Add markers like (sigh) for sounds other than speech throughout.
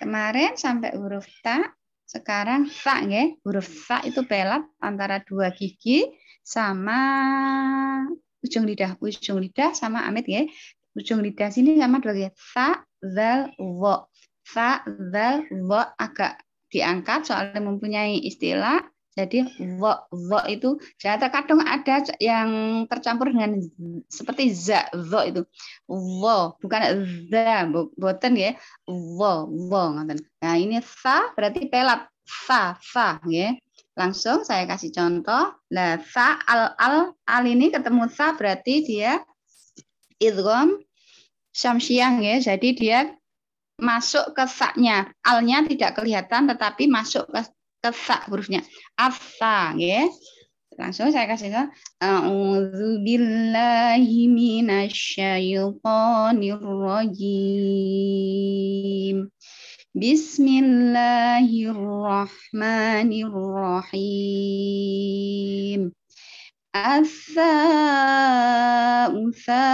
Kemarin sampai huruf ta, sekarang ta ya. Huruf ta itu pelat antara dua gigi sama ujung lidah, ujung lidah sama amit ya. Ujung lidah sini sama dua gigi. Ta, zal, wo. Ta, zal, wo agak diangkat soalnya mempunyai istilah jadi wo, wo itu terkadang ada yang tercampur dengan seperti za wo itu wo bukan za boten ya wo wo ngoten. Nah ini sa berarti pelat sa sa ya. Langsung saya kasih contoh. Nah sa al al al ini ketemu sa berarti dia idgham syamsiah ya. Jadi dia masuk ke saknya. Alnya tidak kelihatan tetapi masuk ke kesak hurufnya afsa ya langsung saya kasih tahu a'udzubillahi minasyaitonirrajim Bismillahirrahmanirrahim Asa usa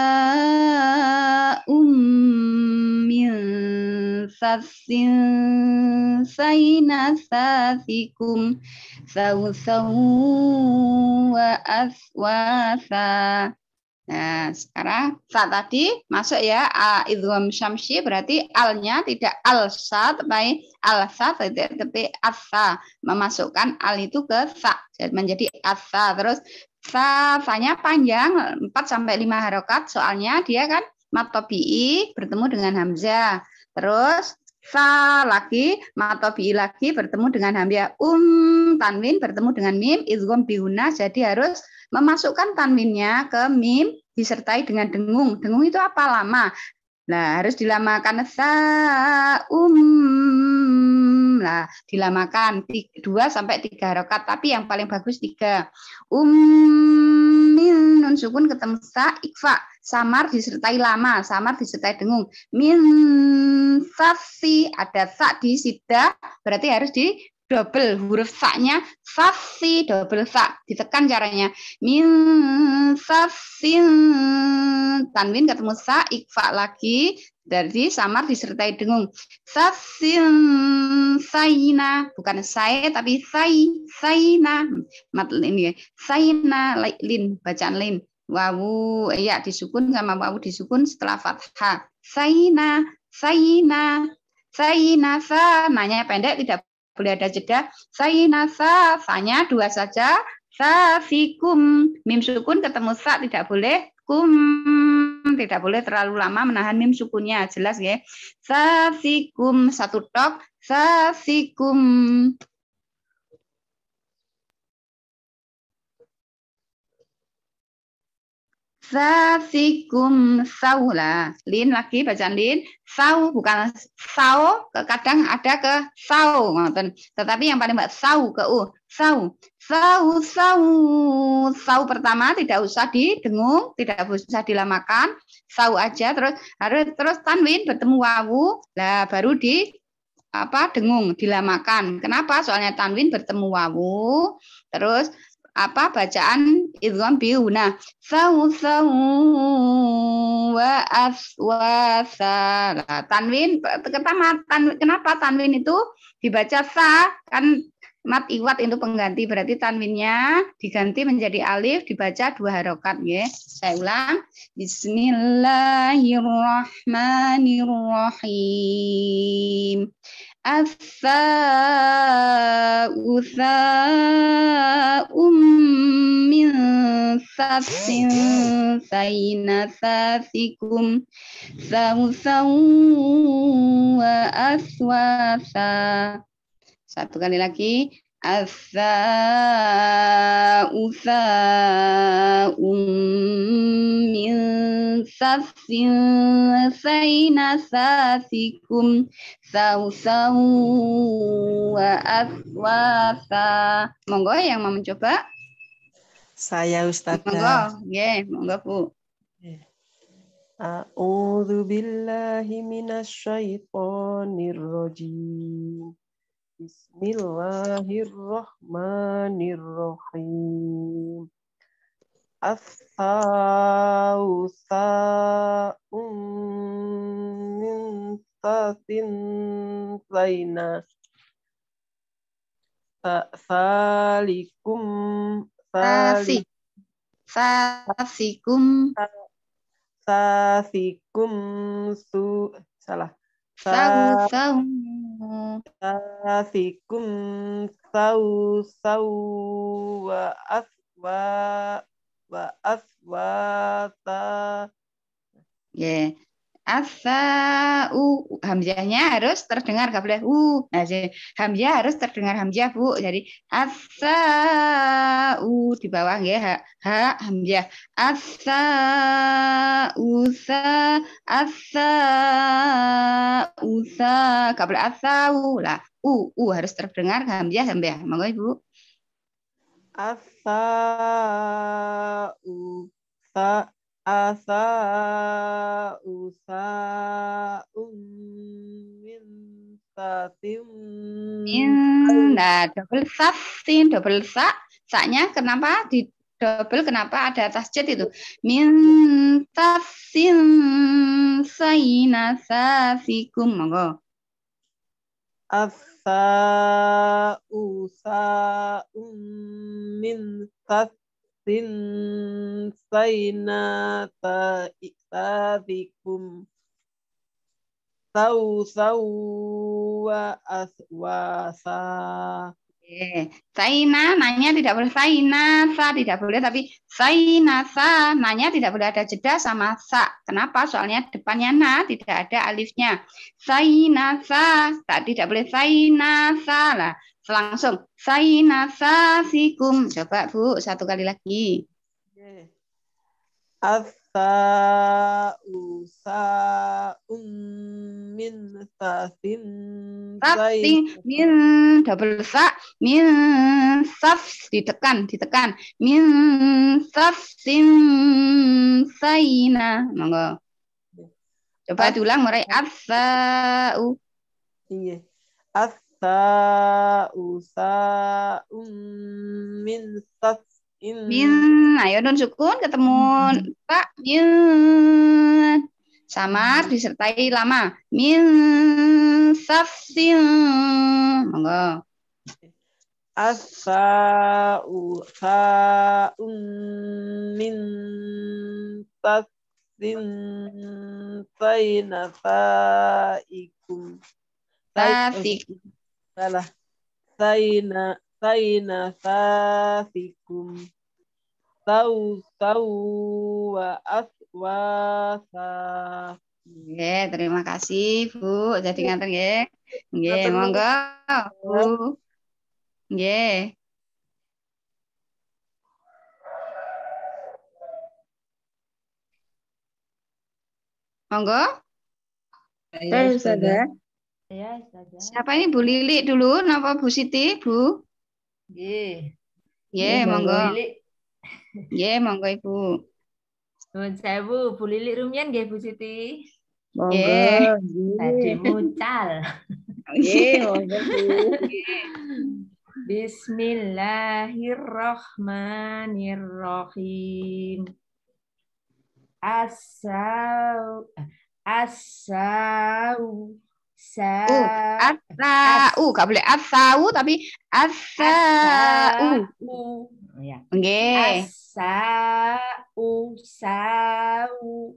ummin sasin saina sasikum sausau wa aswasa. Nah, sekarang saat tadi masuk ya a idgham syamsi berarti alnya tidak alsa tapi alsa sa tapi asa memasukkan al itu ke sa menjadi asa terus Safanya panjang 4 sampai 5 harokat soalnya dia kan matobi'i bertemu dengan hamzah. Terus sa lagi matobi'i lagi bertemu dengan hamzah. Um tanwin bertemu dengan mim izgham bihuna jadi harus memasukkan tanwinnya ke mim disertai dengan dengung. Dengung itu apa lama? Nah, harus dilamakan sa um. Nah, dilamakan 2 sampai 3 harokat, tapi yang paling bagus 3. Um min nun sukun ketemu sa ikfa. Samar disertai lama, samar disertai dengung. Min sasi ada sa di sida, berarti harus di double huruf saknya sasi double sak ditekan caranya min sasin tanwin ketemu sa ikfa lagi dari samar disertai dengung sasin saina bukan saya tapi sai saina mat ini ya saina lin bacaan lin wawu ya disukun sama wawu disukun setelah fathah saina saina Saina, nanya pendek tidak boleh ada jeda. sa, sanya dua saja. Sa Safikum, mim sukun ketemu sa tidak boleh. Kum tidak boleh terlalu lama menahan mim sukunnya jelas ya. Sa Safikum satu tok. sa Safikum Sasikum saula. Lin lagi bacaan lin. Sau bukan sau. Kadang ada ke sau. Tetapi yang paling mbak sau ke u. Sau. Sau, sau. Sau pertama tidak usah didengung. Tidak usah dilamakan. Sau aja. Terus harus terus tanwin bertemu wawu. Lah baru di apa dengung dilamakan. Kenapa? Soalnya tanwin bertemu wawu. Terus apa bacaan idgham bi huna sau wa as tanwin kenapa kenapa tanwin itu dibaca sa kan mat iwat itu pengganti berarti tanwinnya diganti menjadi alif dibaca dua harokat ya saya ulang Bismillahirrahmanirrahim Asa usa min safsin sayna sasikum Sa'u wa aswasa Satu kali lagi الثاء ثاء من سفس سين ساسكم سوسو monggo yang mau mencoba saya Ustazah monggo yeah, monggo Bu A'udzu billahi minasy syaithanir rajim Bismillahirrahmanirrahim. Asausa sausaum min tatin Assalamualaikum. Salikum. Salik. Sasikum. Sasikum su salah. Sau sau. sau sau wa aswa wa aswa ta. Ya. Yeah u Hamzahnya harus terdengar, enggak boleh u. Nah, hamzah harus terdengar hamzah, Bu. Jadi u di bawah nggih ha, ha hamzah. u sa u sa. enggak boleh u lah. U, u harus terdengar hamzah hamzah. Monggo Ibu. u sa Asa usa min satim min nah double sasin double sa saknya kenapa di double kenapa ada jet itu min tasin sayina sasikum monggo asa usa min minta sinsaina ta'ikadikum sau sau wa aswasa. Yeah. Saina nanya tidak boleh saina sa tidak boleh tapi saina sa nanya tidak boleh ada jeda sama sa. Kenapa? Soalnya depannya na tidak ada alifnya. Saina sa tak tidak boleh saina sa lah. Langsung. Sainasasikum. Coba Bu, satu kali lagi. asa usa min sasin Tapi min double sa min saf ditekan ditekan min sin saina monggo coba diulang mulai u. iya as sa'u sa'um min sat'in. Min. Ayo nun sukun ketemu pak min. Samar disertai lama. Min sat'in. Monggo. Asa'u sa'um min sat'in taina sa'ikum. Tasikum salah saina saina safikum tau tau wa aswa Oke, terima kasih Bu. Jadi nganter ya. Oke, monggo Bu. Nggih. Monggo. Terus ada. Ya, saja. Siapa ini Bu Lili dulu? Napa Bu Siti, Bu? Ye. Ye, Ye, monggo. Ye, monggo Ibu. Nuwun sewu, Bu Lili rumiyen nggih Bu Siti. Monggo. Tadi mucal. Ye, (laughs) monggo Bismillahirrahmanirrahim. Asau eh, asau Asa. U. Uh, asa. U. Uh, gak boleh asau uh, tapi asa. Oh, iya. U. Uh. Oke. Asa. U. Sau. U.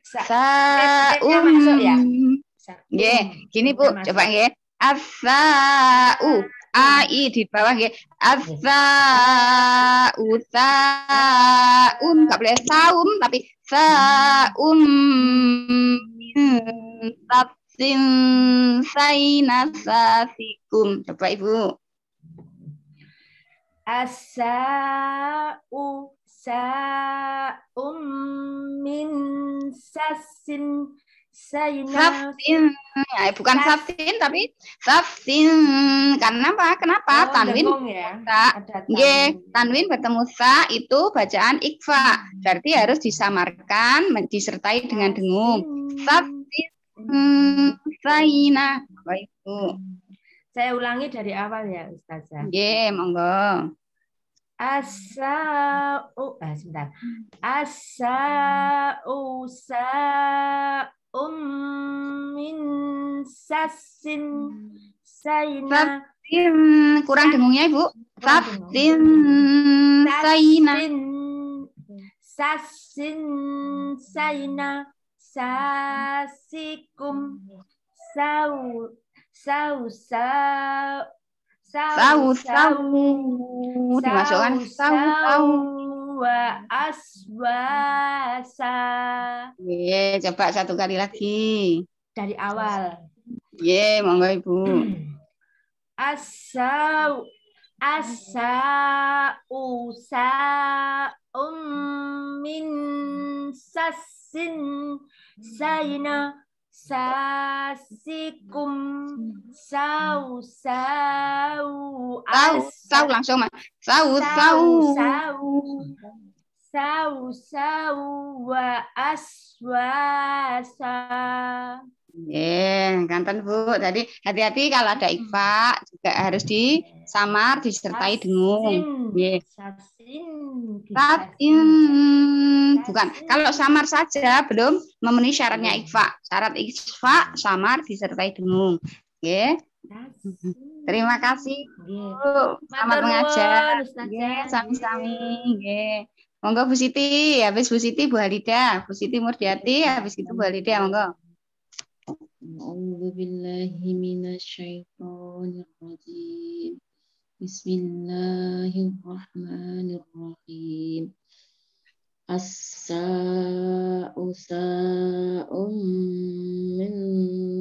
Sa. U. ya. gini Bu, coba U. Asau. i di bawah U. Asau saum Gak boleh saum tapi saum Sinsaina safikum. Coba Ibu. Asa'u sa'um min sasin sayna. Safsin. Ya, bukan safsin tapi safsin. Karena apa? Kenapa? Oh, tanwin ya. Sa. Ada tanwin. Ye, tanwin bertemu sa itu bacaan ikfa. Hmm. Berarti harus disamarkan disertai dengan dengung Safsin Saina, hmm, baik bu. Saya ulangi dari awal ya, Ustazah. Iya, yeah, monggo. Asa, oh, eh, ah, sebentar. Asa usa min sasin saina. Sasin, kurang dengungnya Ibu. Sasin saina. Sasin saina sasikum sau sau sau sau sau dimasukkan sau sau wa aswasa. Ye, coba satu kali lagi. Dari awal. Ye, monggo Ibu. (clears throat) Asau asa usa ummin sasin sayna sasikum sau sau sau sau langsung mah sau sau sau sau sau wa aswasa Eh, kanten Bu. Tadi hati-hati kalau ada hmm. IPA juga harus hmm. disamar disertai dengung. Nggih. Satin. Bukan. Kalau samar saja belum memenuhi syaratnya hmm. IPA. Syarat IPA samar disertai dengung. Nggih. Terima kasih Bu. Selamat mengajar. sami-sami. Monggo Bu Siti, habis Bu Siti Bu Halida, Bu Siti Murdiati, habis itu Bu Halida monggo. أعوذ بالله من الشيطان الرجيم بسم الله الرحمن الرحيم الساء ساء من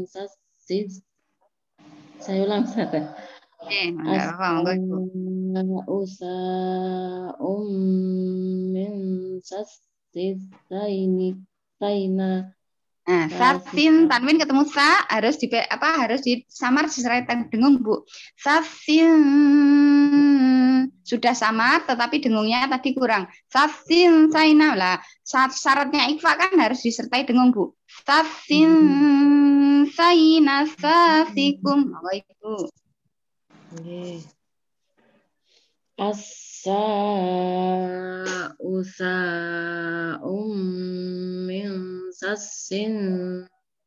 سسس سيولان ulang الساء من سسس apa Nah, nah sasin tanwin ketemu sa harus di apa harus di disamar sesuai dengung bu. Sasin sudah sama, tetapi dengungnya tadi kurang. Sasin saina lah. Syaratnya ikfa kan harus disertai dengung bu. Sasin hmm. saina sasikum. Oh, Ibu. Asa, usa, um, min sasin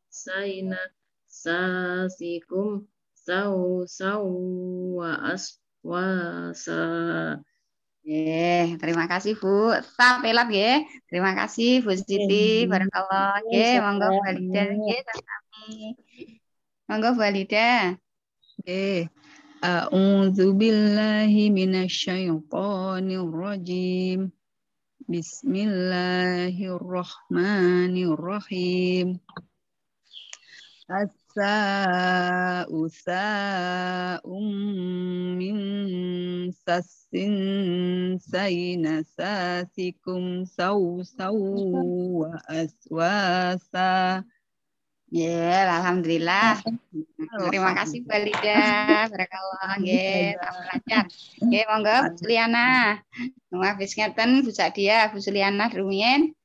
saina sasikum sau sau wa sa. Yeah, terima kasih Bu. Sampai lab ya. Terima kasih Bu Siti. Barakallah. Ya, monggo Bu Alida. Ya, Monggo Bu Alida. Okay. أعوذ بالله من الشيطان الرجيم بسم الله الرحمن الرحيم الساء ساء من سس سين ساسكم سو سو وأسواسا Ya, yeah, alhamdulillah. Terima kasih Mbak Lida, barakallah nggih, tambah iya, iya. lancar. Nggih, monggo Bu Suliana. Habis ngeten Bu Sadia, Bu Suliana rumiyen.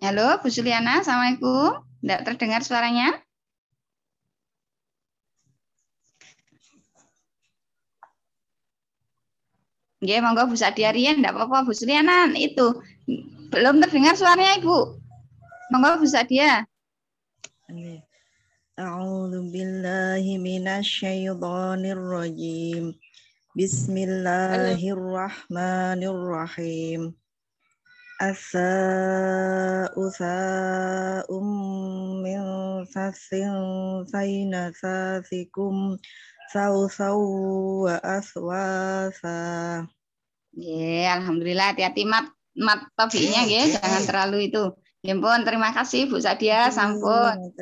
Halo Bu Suliana, Assalamualaikum. Tidak terdengar suaranya? Nggih, monggo Bu Sadiarian enggak apa-apa Bu Sulianan itu. Belum terdengar suaranya Ibu. Monggo Bu Sadia. A'udzu billahi minasyaitonir rajim. Bismillahirrahmanirrahim. Asa'u sa'um min sasin sayna sasikum sausau wa aswasa. Ya, alhamdulillah hati-hati mat mat tobinya ya, jangan terlalu itu. Jempun, ya terima kasih Bu Sadia, sampun.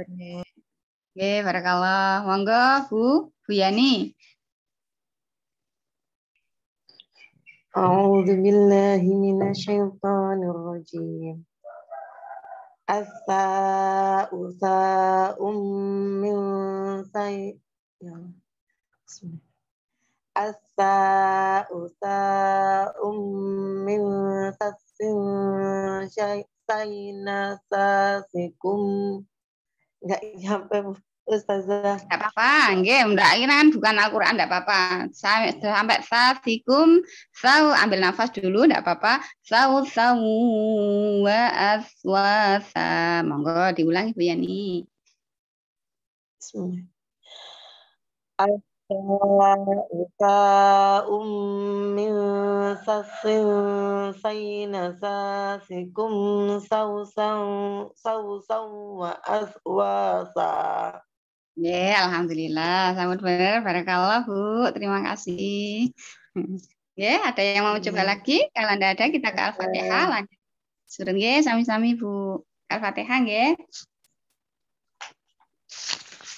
Oke, barakallah. Monggo Bu, Bu Yani. A'udzu billahi minasyaitonir rajim. Asa'u sa'um min say' asa'u sa'um min sasin sya'ina sasikum nggak sampai Ustazah. Enggak apa-apa, nggih, ndak ini kan bukan Al-Qur'an enggak apa-apa. Sampai sampai sasikum sau ambil nafas dulu enggak apa-apa. Sau sau wa aswasa. Monggo diulangi Bu Yani. Bismillah. نساء من سس سين ساسكم سوسا وأسواسا Ya, yeah, alhamdulillah. Selamat benar, barakallah Bu. Terima kasih. Ya, (laughs) yeah, ada yang mau coba yeah. lagi? Kalau tidak ada, kita ke Al-Fatihah. Iya. Suruh Surun ya, sami-sami Bu. Al-Fatihah ya.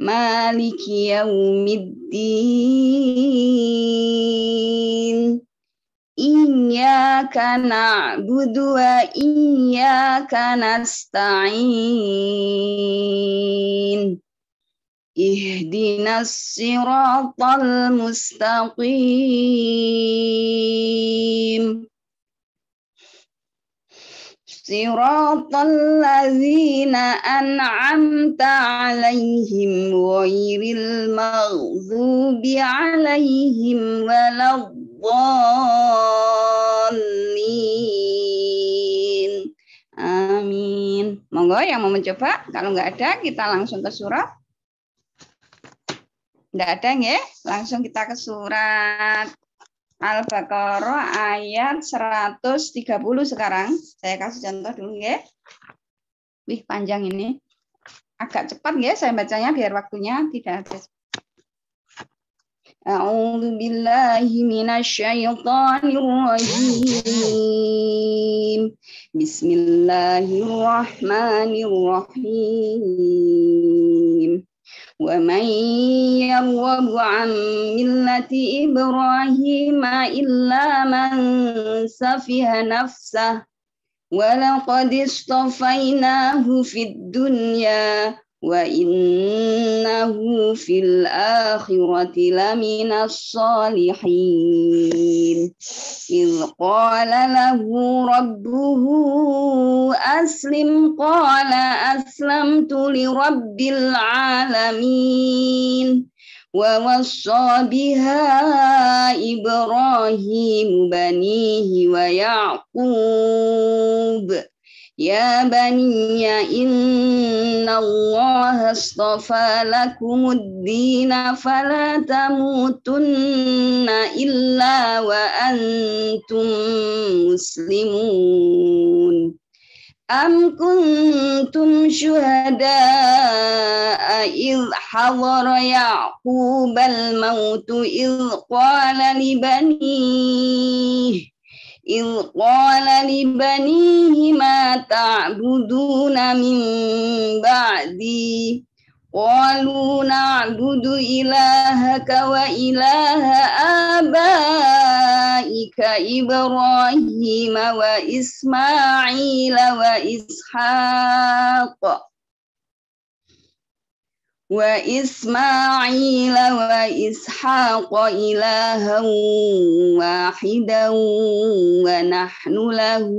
Miliki ummidin, iya karena doa, iya karena stain, ihdin asiratul mustaqim. صراط الذين أنعمت عليهم غير المغضوب عليهم ولا الضالين Amin. Monggo yang mau mencoba, kalau nggak ada kita langsung ke surat. Nggak ada ya, langsung kita ke surat Al-Baqarah ayat 130 sekarang. Saya kasih contoh dulu ya. Wih, panjang ini. Agak cepat ya saya bacanya biar waktunya tidak habis. A'udzu Bismillahirrahmanirrahim. ومن يرغب عن ملة إبراهيم إلا من سفه نفسه ولقد اصطفيناه في الدنيا وإنه في الآخرة لمن الصالحين إذ قال له ربه أسلم قال أسلمت لرب العالمين ووصى بها إبراهيم بنيه ويعقوب يا بني إن الله اصطفى لكم الدين فلا تموتن إلا وأنتم مسلمون أم كنتم شهداء إذ حضر يعقوب الموت إذ قال لبنيه إذ قال لبنيه ما تعبدون من بعدي قالوا نعبد إلهك وإله آبائك إبراهيم وإسماعيل وإسحاق وإسماعيل وإسحاق إلها واحدا ونحن له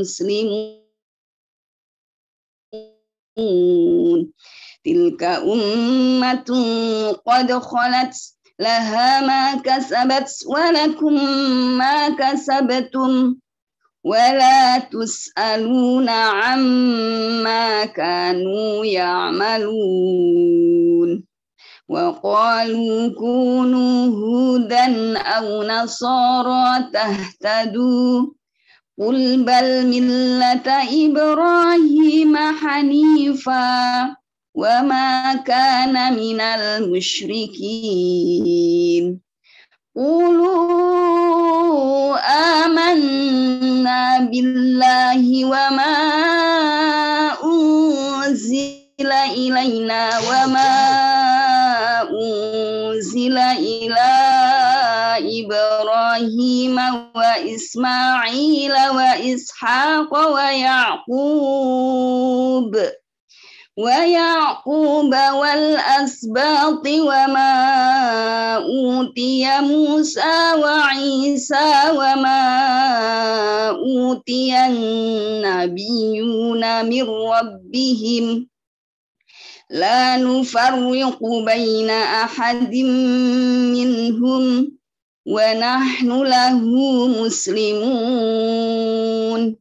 مسلمون تلك أمة قد خلت لها ما كسبت ولكم ما كسبتم ولا تسألون عما كانوا يعملون وقالوا كونوا هودا أو نصارى تهتدوا قل بل ملة إبراهيم حنيفا وما كان من المشركين قولوا آمنا بالله وما أنزل إلينا وما أنزل إلى إبراهيم وإسماعيل وإسحاق ويعقوب ويعقوب والأسباط وما أوتي موسى وعيسى وما أوتي النبيون من ربهم لا نفرق بين أحد منهم ونحن له مسلمون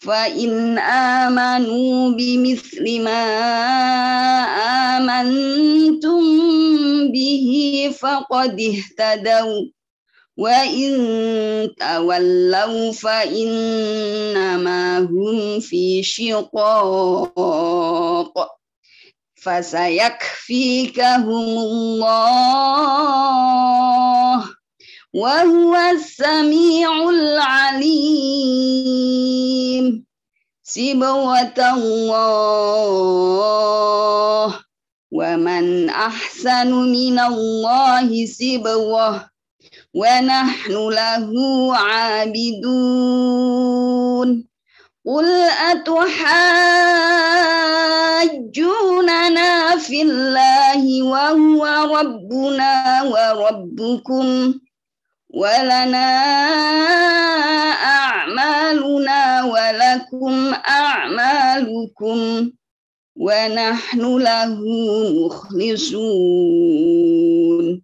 فإن آمنوا بمثل ما آمنتم به فقد اهتدوا وإن تولوا فإنما هم في شقاق فسيكفيكهم الله وهو السميع العليم سبوة الله ومن أحسن من الله سبوة ونحن له عابدون قل أتحاجوننا في الله وهو ربنا وربكم ولنا أعمالنا ولكم أعمالكم ونحن له مخلصون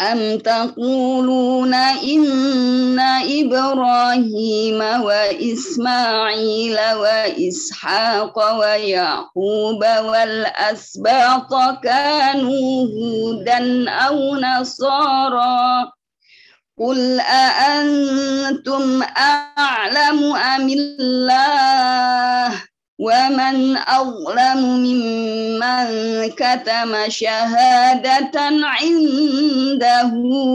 أم تقولون إن إبراهيم وإسماعيل وإسحاق ويعقوب والأسباط كانوا هودا أو نصارى قل أأنتم أعلم أم الله ومن أظلم ممن كتم شهادة عنده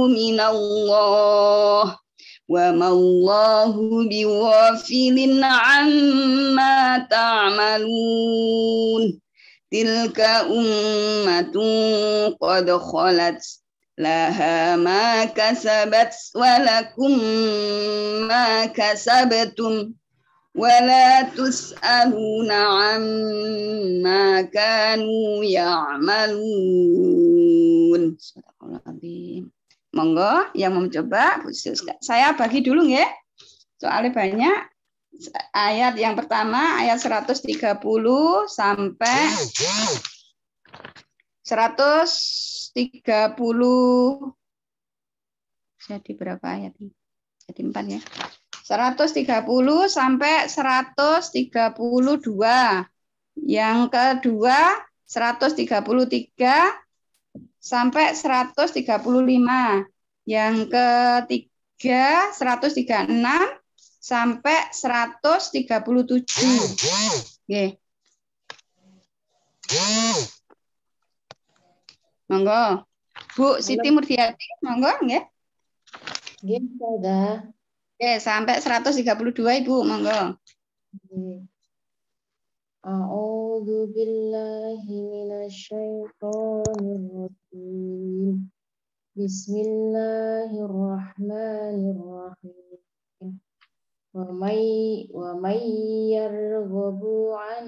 من الله وما الله بغافل عما تعملون تلك أمة قد خلت لها ما كسبت ولكم ما كسبتم ولا تسألون عما كانوا يعملون Monggo yang mau mencoba saya bagi dulu ya. Soalnya banyak ayat yang pertama ayat 130 sampai 100 30 jadi berapa ayat ini? Jadi 4 ya. 130 sampai 132. Yang kedua 133 sampai 135. Yang ketiga 136 sampai 137. Nggih. Okay. Monggo. Bu Siti Murdiati, monggo nggih. Nggih, Saudara. Oke, sampai 132 Ibu, monggo. A'udzu billahi minasyaitonir rajim. Bismillahirrahmanirrahim. ومن يرغب عن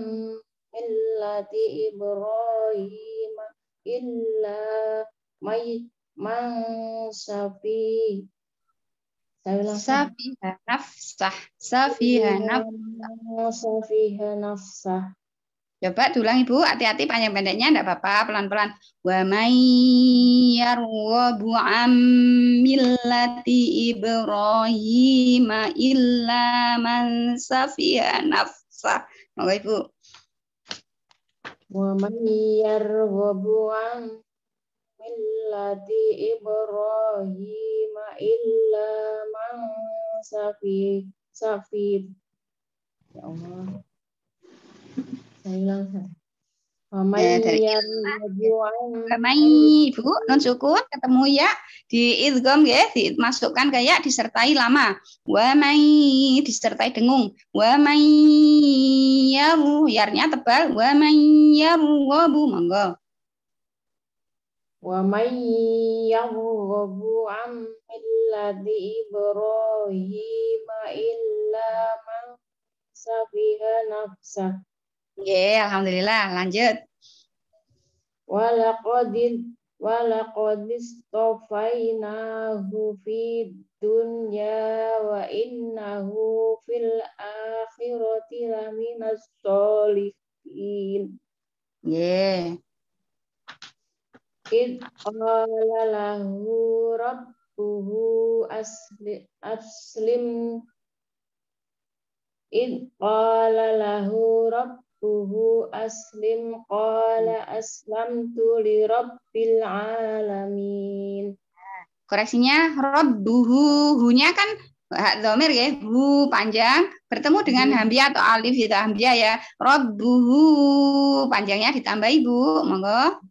ملة إبراهيم illa may man safi safiha nafsah safiha nafsah safiha nafsah Coba dulang Ibu, hati-hati panjang-pendeknya enggak apa-apa, pelan-pelan. Wa may yarwabu am millati Ibrahim illa man safiha nafsah. Monggo Ibu. Mamaniar goboang meladi iboro yima ilama safi ya Allah sayang langha. Mamai ya, dari ya, Wamai ibu non sukun ketemu ya di idgom ya dimasukkan kayak disertai lama. Wamai disertai dengung. Wamai ya bu yarnya tebal. Wamai ya bu wabu monggo. Wamai ya bu, wabu am millati Ibrahim illa man safiha nafsah yeah, alhamdulillah. Lanjut. Walakodin walakodis tofainahu fi dunya wa innahu fil akhirati laminas solihin. Yeah. Id qala lahu rabbuhu asli, aslim Id qala lahu rabbuhu tuhu aslim qala aslamtu li rabbil alamin. Koreksinya rabbuhu, hunya kan domir ya, hu panjang bertemu dengan hmm. hamzah atau alif itu hamzah ya. Rob Rabbuhu panjangnya ditambah ibu, monggo.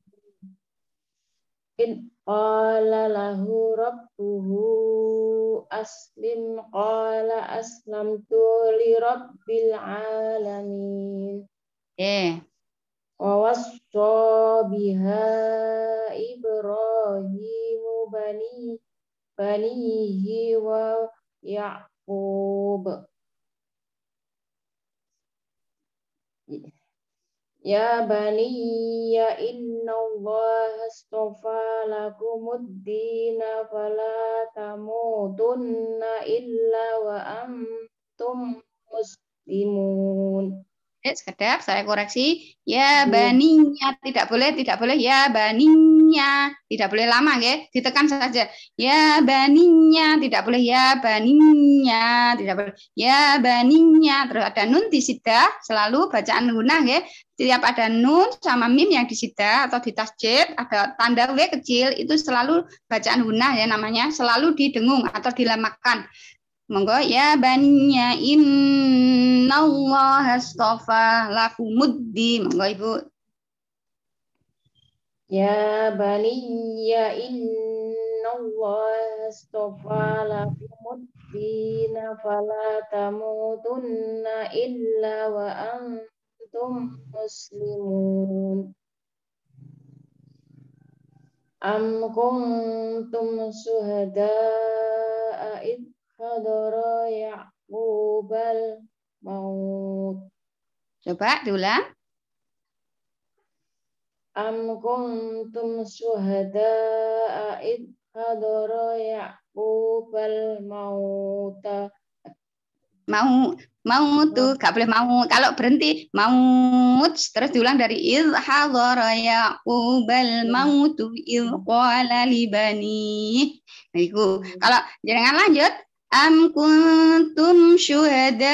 In Qala lahu rabbuhu aslim qala aslamtu li rabbil alamin. Oke. Wawasso biha Ibrahim bani banihi wa Ya'qub. Ya bani ya inna Allah astofa lakumuddina fala tamutunna illa wa antum muslimun. Eh, sekedap saya koreksi. Ya iya. baninya tidak boleh, tidak boleh. Ya baninya tidak boleh lama, ya. Ditekan saja. Ya baninya tidak boleh. Ya baninya tidak boleh. Ya baninya. Terus ada nun di sida, selalu bacaan guna, ya. Setiap ada nun sama mim yang di sida atau di tasjid, ada tanda w kecil itu selalu bacaan guna ya namanya, selalu didengung atau dilamakan. Monggo ya baninya Allah astafa lakumuddi. Monggo Ibu. Ya baniya Allah astafa lakumuddi nafala tamutunna illa wa antum muslimun. Am kuntum suhada'a idh hadara Ya'qubal maut. Coba diulang. Am kuntum syuhada'a id hadara Ya'qubal maut. Mau mau tuh gak boleh mau kalau berhenti mau terus diulang dari id hadara yaqubal hmm. mautu id qala libani nah, hmm. kalau jangan lanjut أم كنتم شهداء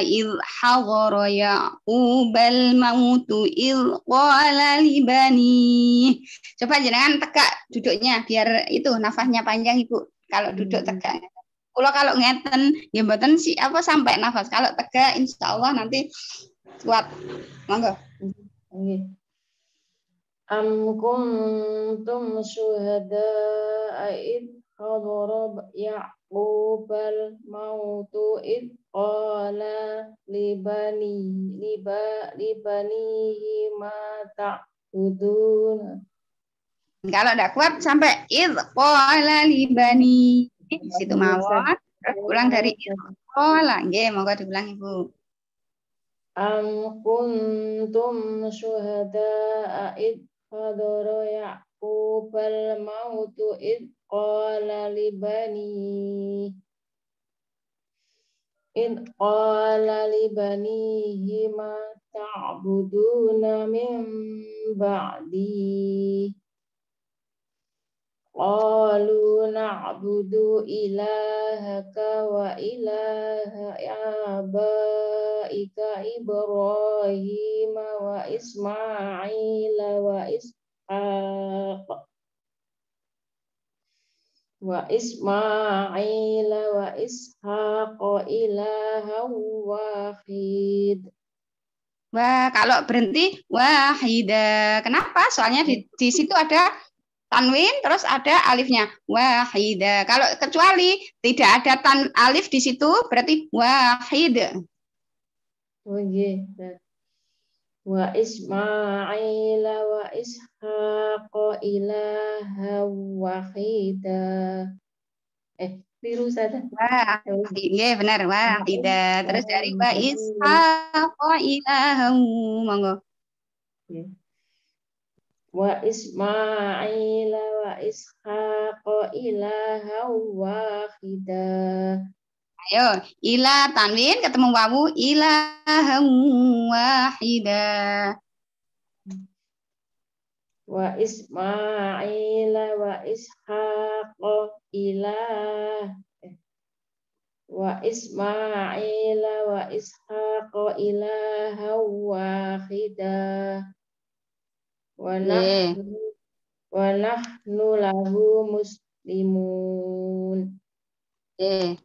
إذ حضر يعقوب الموت إذ قال لبني Coba jangan tegak duduknya biar itu nafasnya panjang Ibu. Kalau duduk hmm. tegak. Kalau kalau ngeten ya mboten sih apa sampai nafas. Kalau tegak insya Allah nanti kuat. Monggo. Am tum shuhada id حضر يعقوب الموت إذ قال لبني libanihi ma ta'udun kalau tidak kuat sampai id qala libani di situ iya, mawon ulang dari id qala nggih monggo diulang Ibu Am kuntum syuhada'a id hadara al mautu id qala li bani in qala li bani ma ta'buduna min ba'di Qalu na'budu ilahaka wa ilaha abaika ibrahima wa isma'ila wa Ishaq wa Ismaila wa Ishaqa ilaha wahid. Wah, kalau berhenti wahida. Kenapa? Soalnya di, di situ ada tanwin terus ada alifnya wahida. Kalau kecuali tidak ada tan alif di situ berarti wahida. Oh, yeah. Iya, wa Ismail wa Ishaq ilaha wahida. Eh, biru saja. Wah, ini benar. Wah, tidak. Terus dari wa Ishaq ilaha monggo. Iya. Wa Ismail wa Ishaq ilaha wahida. Ayo, ila tanwin ketemu wawu ila wahida. Wa Ismaila wa Ishaq ila eh. wa Ismaila wa Ishaq ila wahida wa nahnu wa nahnu lahu muslimun. Eh.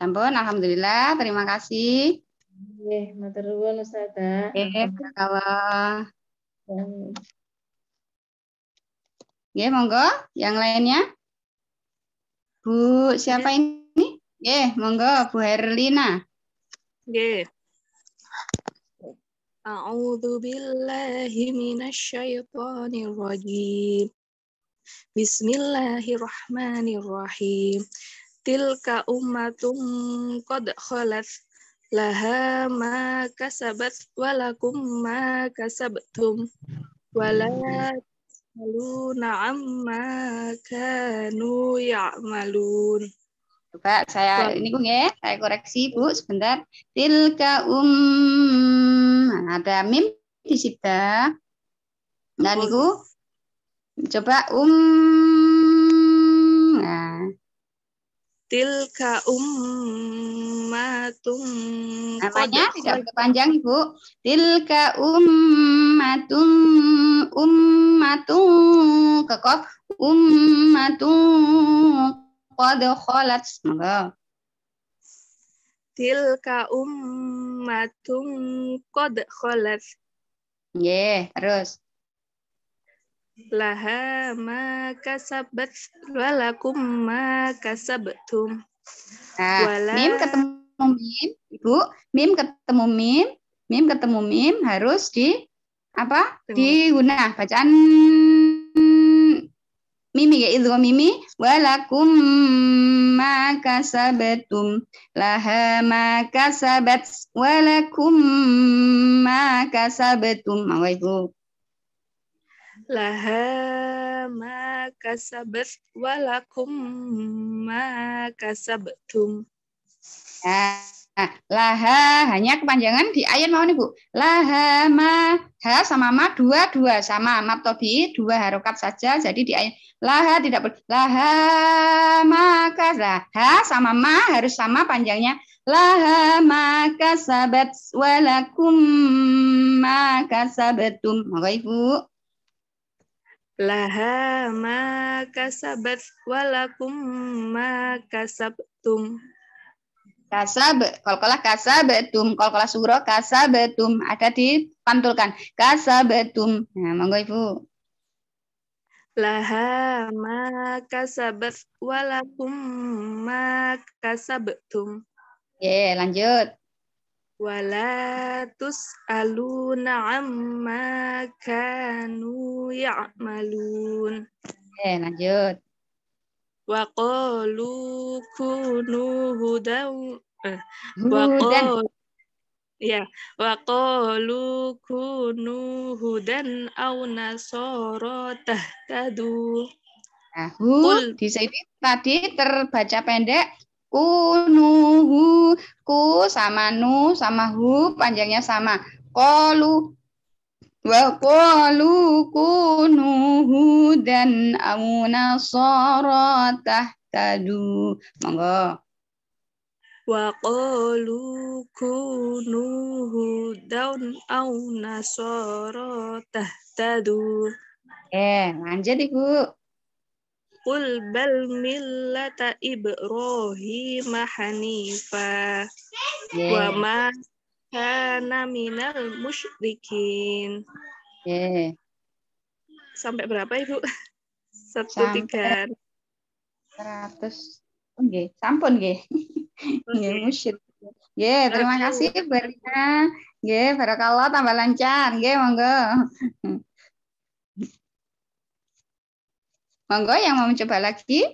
Sampun, alhamdulillah. Terima kasih. Nggih, matur nuwun Ustazah. Nggih, kasih. Nggih, monggo yang lainnya. Bu, siapa ini? Nggih, monggo Bu Herlina. Nggih. أعوذ billahi من الشيطان الرجيم tilka ummatum qad khalat laha ma kasabat walakum ma kasabtum wala yasaluna amma kanu ya'malun Coba saya ini bu, ya, saya koreksi Bu sebentar. Tilka um nah, ada mim di situ. Nah niku coba um nah Tilka ummatum Apanya? Tidak begitu panjang, Ibu. Tilka ummatum ummatum kekok ummatum qad khalat. Semoga. Tilka ummatum qad khalat. Yeah, terus laha ma kasabat walakum ma kasabtum. Nah, Wala... mim ketemu mim, Ibu. Mim ketemu mim, mim ketemu mim harus di apa? Di guna bacaan mimi ya itu mimi walakum ma kasabatum laha ma kasabat walakum ma kasabatum. Mau Ibu laha ma kasabat walakum ma kasabtum. Nah, laha hanya kepanjangan di ayat mau nih Bu. Laha ma ha sama ma dua dua sama matobi dua harokat saja. Jadi di ayat laha tidak boleh. Laha ma ha sama ma harus sama panjangnya. Laha ma kasabat walakum ma kasabatum. Maka Ibu laha ma kasabat walakum ma kasabtum kasab kol-kola kasabatum kalau suro kasabatum ada dipantulkan kasabatum nah monggo ibu laha ma kasabat walakum ma kasabtum ya yeah, lanjut wala tus'aluna amma kanu ya'malun. Oke, eh, lanjut. Wa qalu kunu hudaw eh, wa qalu ya wa qalu kunu hudan aw nasara tahtadu. Nah, hu di sini tadi terbaca pendek kunuhu ku sama nu sama hu panjangnya sama kolu wa kolu kunu dan amuna sorotah tadu monggo wa qalu kunu hudan aw nasara tahtadu eh lanjut ibu Qul bal millata Ibrahim hanifa yeah. wa ma kana minal musyrikin. Yeah. Sampai berapa Ibu? (laughs) Satu Sampai tiga. Seratus. Oke, sampun nggih. Nggih musyrik. Nggih, terima kasih berita. Rina. yeah, barakallah tambah lancar. Nggih, monggo. Monggo yang mau mencoba lagi.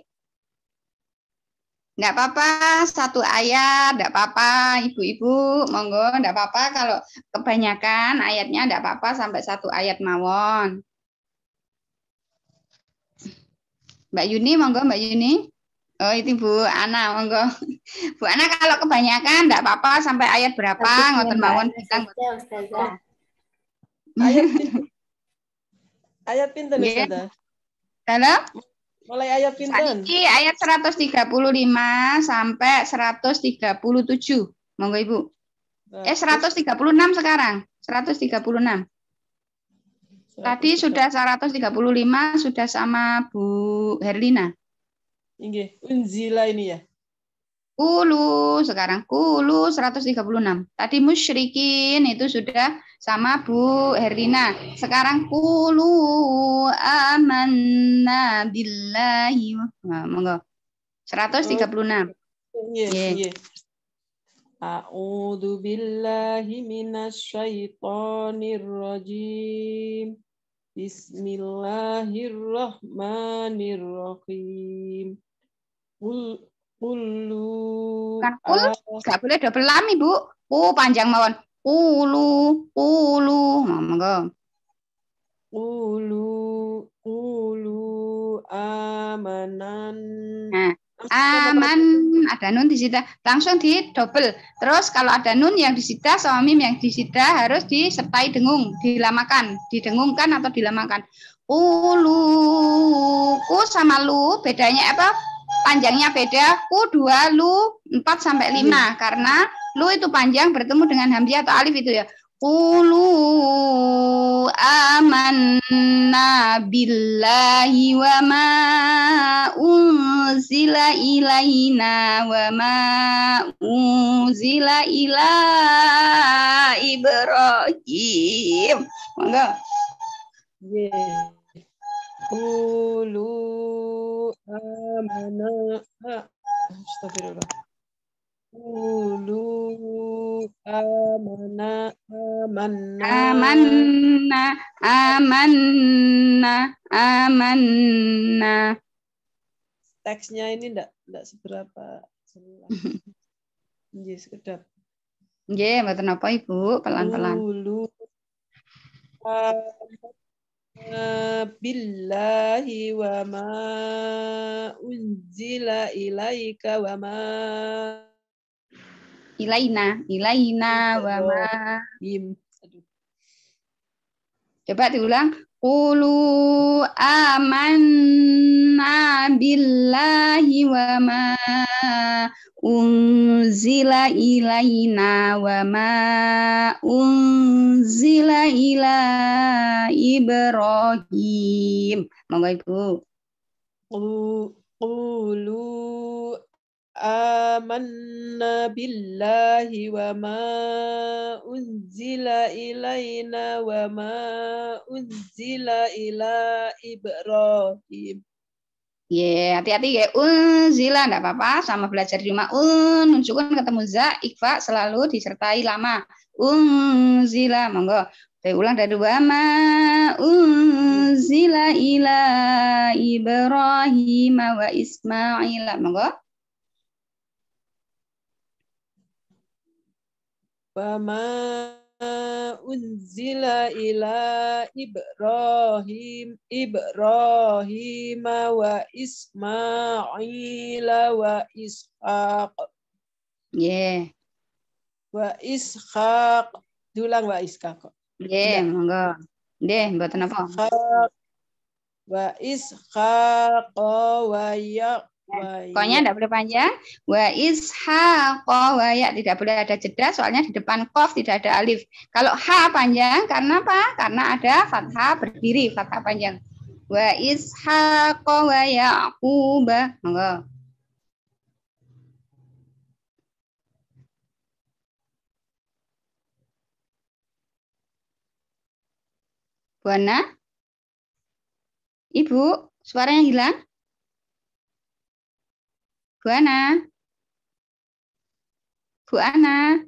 Enggak apa-apa, satu ayat, enggak apa-apa, ibu-ibu, monggo, enggak apa-apa kalau kebanyakan ayatnya enggak apa-apa sampai satu ayat mawon. Mbak Yuni, monggo Mbak Yuni. Oh, itu Bu Ana, monggo. Bu Ana kalau kebanyakan enggak apa-apa sampai ayat berapa ngoten mawon bisa ya. (laughs) (laughs) Ayat ayat pinten Ustazah? Ya. Iya. Dalam? Mulai ayat pinten? ayat 135 sampai 137. Monggo Ibu. Nah, Eh 136 terus. sekarang. 136. Tadi sudah 135 sudah sama Bu Herlina. Inggih, unzila ini ya. Kulu sekarang kulu 136. Tadi musyrikin itu sudah sama Bu Herlina. Sekarang kulu amanna billahi. Nah, monggo. 136. Iya, iya, iya. A'udzu billahi minasyaitonir rajim. Bismillahirrahmanirrahim. Kul kulu. Kan kul, enggak boleh double lam, Ibu. Oh, uh, panjang mawon. Ulu, ulu. mama Monggo. Ulu, ulu, amanan. Nah, aman ada nun di sida langsung di double terus kalau ada nun yang di sida suami yang di sida harus disertai dengung dilamakan didengungkan atau dilamakan ku sama lu bedanya apa panjangnya beda ku dua lu empat sampai lima hmm. karena Lu itu panjang bertemu dengan hamzah atau alif itu ya. Qulu amanna billahi wa ma unzila ilaina wa ma unzila ila Ibrahim. Monggo. Yeah. Qulu Astagfirullah. Kulu amana amanna amanna amanna amanna teksnya ini ndak ndak seberapa jelas (laughs) nggih sekedap nggih mboten apa Ibu pelan-pelan Kulu billahi wa ma unzila ilaika wa ma ilaina, ilaina wa ma. Coba diulang. Qulu amanna billahi wa ma unzila ilaina wa ma unzila ila Ibrahim. Monggo Ibu. Qulu آمنا بالله وما أنزل إلينا وما أنزل إلى إبراهيم Ya, yeah, hati-hati ya. Unzila enggak apa-apa sama belajar di rumah. Un, nunjukkan ketemu za, ikfa selalu disertai lama. Unzila, monggo. Saya ulang dari dua ma unzila ila Ibrahim wa Ismail. Monggo. Fama unzila ila Ibrahim Ibrahim wa Ismail wa Ishaq. Yeah. Wa Ishaq. Dulang wa Ishaq. Yeah, monggo. deh mboten apa. Wa Ishaq wa Yaqub Pokoknya tidak boleh panjang. Wa ishaqa wa ya tidak boleh ada jeda soalnya di depan kof tidak ada alif. Kalau ha panjang karena apa? Karena ada fathah berdiri, fathah panjang. Wa ishaqa wa yaquba. Monggo. Buana? Ibu, suaranya hilang? Bu Ana. Bu Ana.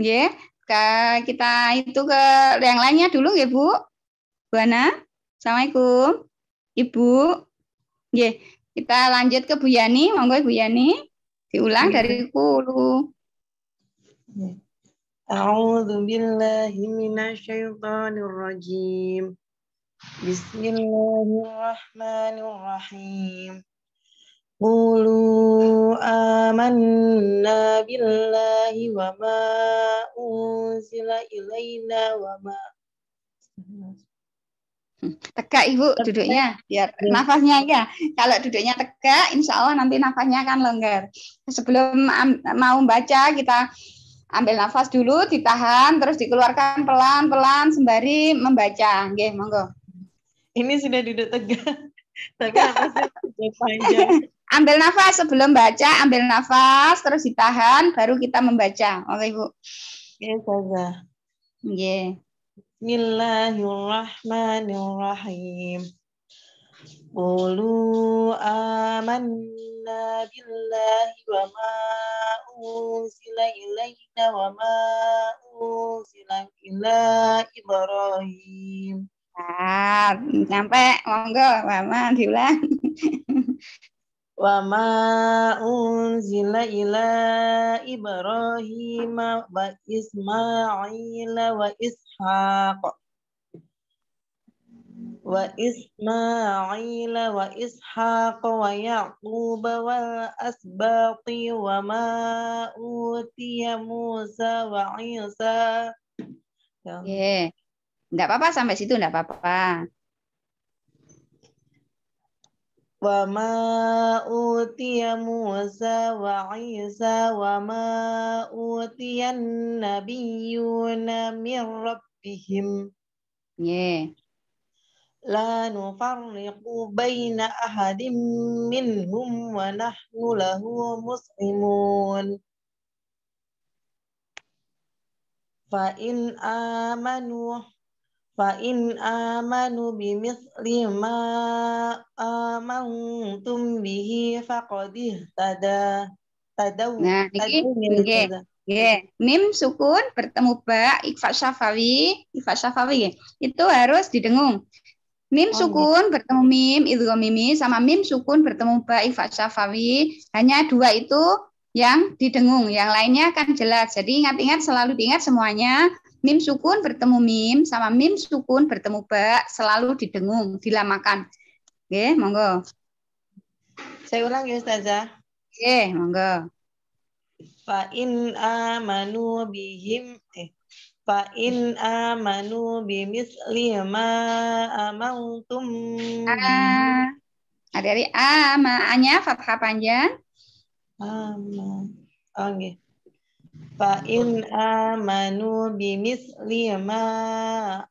ya yeah. kita itu ke yang lainnya dulu ya Bu. Bu Ana. Assalamualaikum. Ibu. ya yeah. kita lanjut ke Bu Yani. Monggo Bu Yani. Diulang yeah. dari Kulu. أعوذ بالله من الشيطان الرجيم Qulu amanna billahi wa ma unzila ilaina wa ma Tegak Ibu tegak. duduknya biar ya. nafasnya ya. Kalau duduknya tegak, insya Allah nanti nafasnya akan longgar. Sebelum mau baca kita ambil nafas dulu, ditahan, terus dikeluarkan pelan-pelan sembari membaca. Nggih, monggo. Ini sudah duduk tegak. Tapi apa sih panjang? (laughs) Ambil nafas sebelum baca, ambil nafas, terus ditahan, baru kita membaca. Oke, Bu. Ya Saza. Iya. Bismillahirrahmanirrahim. Qulu amanna billahi wa ma unzila ilayna wa ma unzila ila Ibrahim. Siap. sampai monggo Mama diulang. Wa ma unzila ila Ibrahim wa Ismail wa Ishaq wa Ismail wa Ishaq wa Yaqub wa asbati wa ma utiya Musa wa Isa. Ya. Yeah. Enggak apa-apa sampai situ enggak apa-apa. Wa ma utiya Musa wa Isa wa ma utiyan nabiyyuna min rabbihim. Yeah. لا نفرق بين أحد منهم ونحن له مسلمون فإن آمنوا فإن آمنوا بمثل ما آمنتم به فقد اهتدى tadau nah ini ya mim sukun bertemu ba ikfa syafawi ikfa syafawi ya itu harus didengung mim oh, sukun bertemu mim idgham sama mim sukun bertemu ba ikfa syafawi hanya dua itu yang didengung yang lainnya kan jelas jadi ingat-ingat selalu diingat semuanya mim sukun bertemu mim sama mim sukun bertemu ba selalu didengung, dilamakan. Nggih, monggo. Saya ulang ya Ustazah. Nggih, monggo. Fa in amanu bihim eh fa in amanu bimisli ma amantum. Ah. ada a ama-nya fathah panjang. Ama. Oh, Okay fa in amanu bimisli ma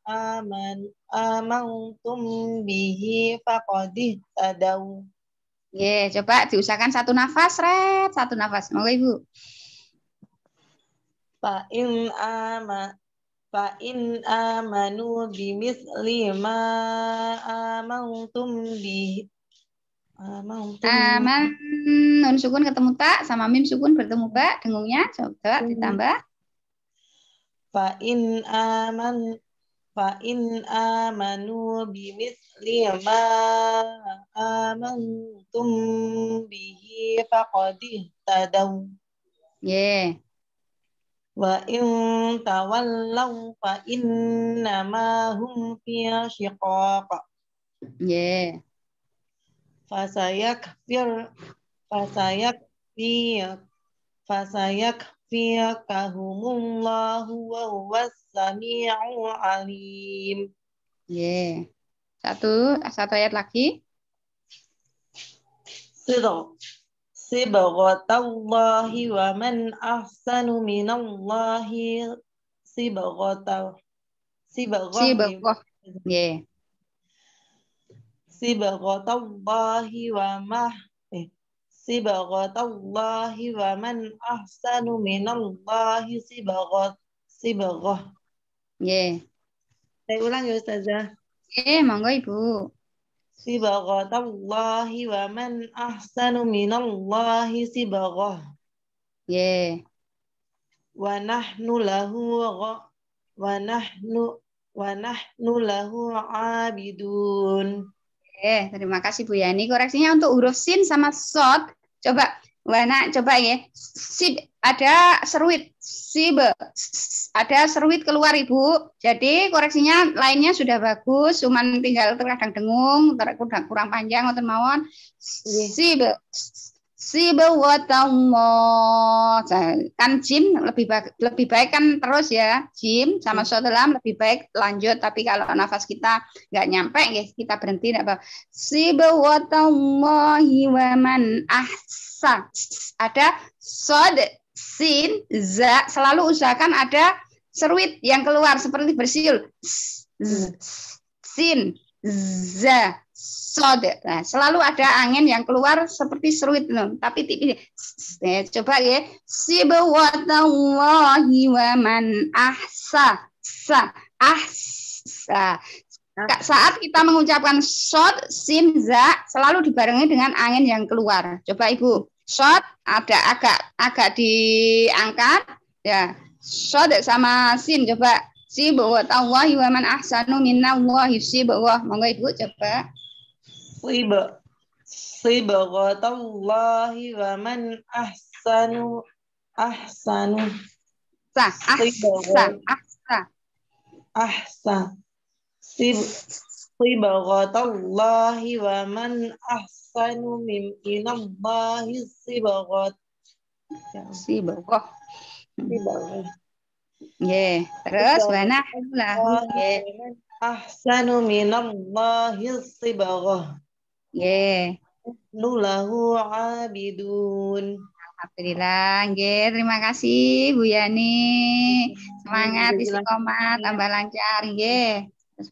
aman amantum bihi faqadih tadaw. Ye, coba diusahakan satu nafas, Red. Satu nafas. Mau Ibu. Fa in ama fa in amanu bimisli ma amantum bihi Aman ah, nun sukun ketemu tak sama mim sukun bertemu ba dengungnya coba hmm. ditambah fa in aman fa in amanu lima ma amantum bihi faqad tadaw yeah wa in tawallaw fa innama hum fi shiqaq yeah fasayak fir fasayak fiyak fasayak fiyakahumullahu wa huwas samiu alim. Yeah. Satu, satu ayat lagi. Sidr. Sibghatallahi wa man ahsanu minallahi sibghatahu. Sibghah. Sibghah. Yeah sibghatallahi wa mah eh sibghatallahi wa man ahsanu minallahi sibghat sibghah. Yeah. Saya ulang ya Ustazah. Nggih, yeah, monggo Ibu. Sibghatallahi wa man ahsanu minallahi sibghah. Yeah. Wa nahnu lahu wa nahnu wa nahnu lahu abidun. Oke, terima kasih Bu Yani. Koreksinya untuk huruf sin sama sod. Coba, Wana, coba ya. Sid, ada seruit, sibe, ada seruit keluar Ibu. Jadi koreksinya lainnya sudah bagus, cuman tinggal terkadang dengung, terkadang kurang panjang, atau mawon. Iya. Sibe, Sibawatallah. Kan jim lebih baik, lebih baik kan terus ya. Jim sama hmm. sodalam lebih baik lanjut. Tapi kalau nafas kita nggak nyampe, ya kita berhenti. Nggak apa. Sibawatallahi wa man ahsa. Ada sod, sin, za. Selalu usahakan ada seruit yang keluar seperti bersiul. sin, za sodek. Nah, selalu ada angin yang keluar seperti seruit loh, tapi tipis. Ya, eh, coba ya. Sibawatallahi wa man ahsa. Sa, ahsa. Saat kita mengucapkan shot, simza selalu dibarengi dengan angin yang keluar. Coba Ibu, shot ada agak agak diangkat, ya. Shot sama sim, coba. Si bahwa Allah wa man ahsanu minna Allah si monggo Ibu coba. Sibghatallahi wa man waman ahsanu. Ahsan. Sibghatallahi wa man ahsanu min inallahi sibghat. Sibghat. Yeah. Terus mana? Yeah. Ahsanu minallahi sibghat. Nggih. Nulahu abidun. Alhamdulillah, Ye, Terima kasih Bu Yani. Semangat istiqomah tambah lancar, Ye.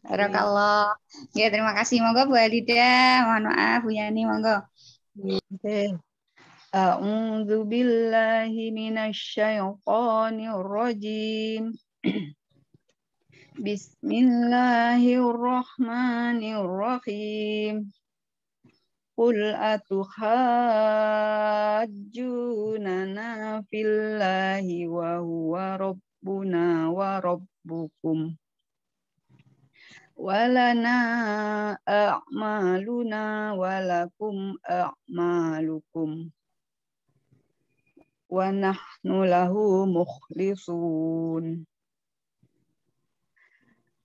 Barakallah. Ya, terima kasih. Monggo Bu Alida, mohon maaf Bu Yani, monggo. Okay. A'udzu billahi minasyaitonir rajim. Bismillahirrahmanirrahim. قل أتحاجوننا في الله وهو ربنا وربكم ولنا أعمالنا ولكم أعمالكم ونحن له مخلصون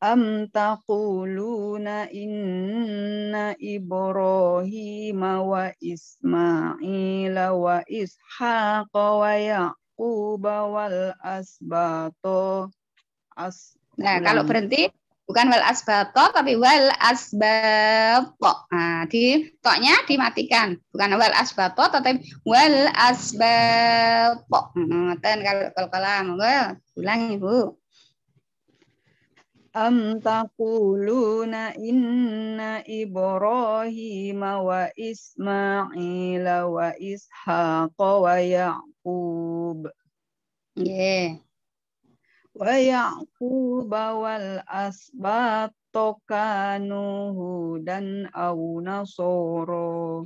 أم تقولون إن إبراهيم وإسماعيل وإسحاق ويعقوب والأسباط as. Nah, kalau berhenti bukan wal asbato tapi wal asbato. Nah, di toknya dimatikan, bukan wal asbato tapi wal asbato. Hmm, ngoten kalau kalau kalam, ulang Ibu. أم تقولون إن إبراهيم وإسماعيل وإسحاق ويعقوب yeah. ويعقوب والأسباط كانوا هودا أو نصارى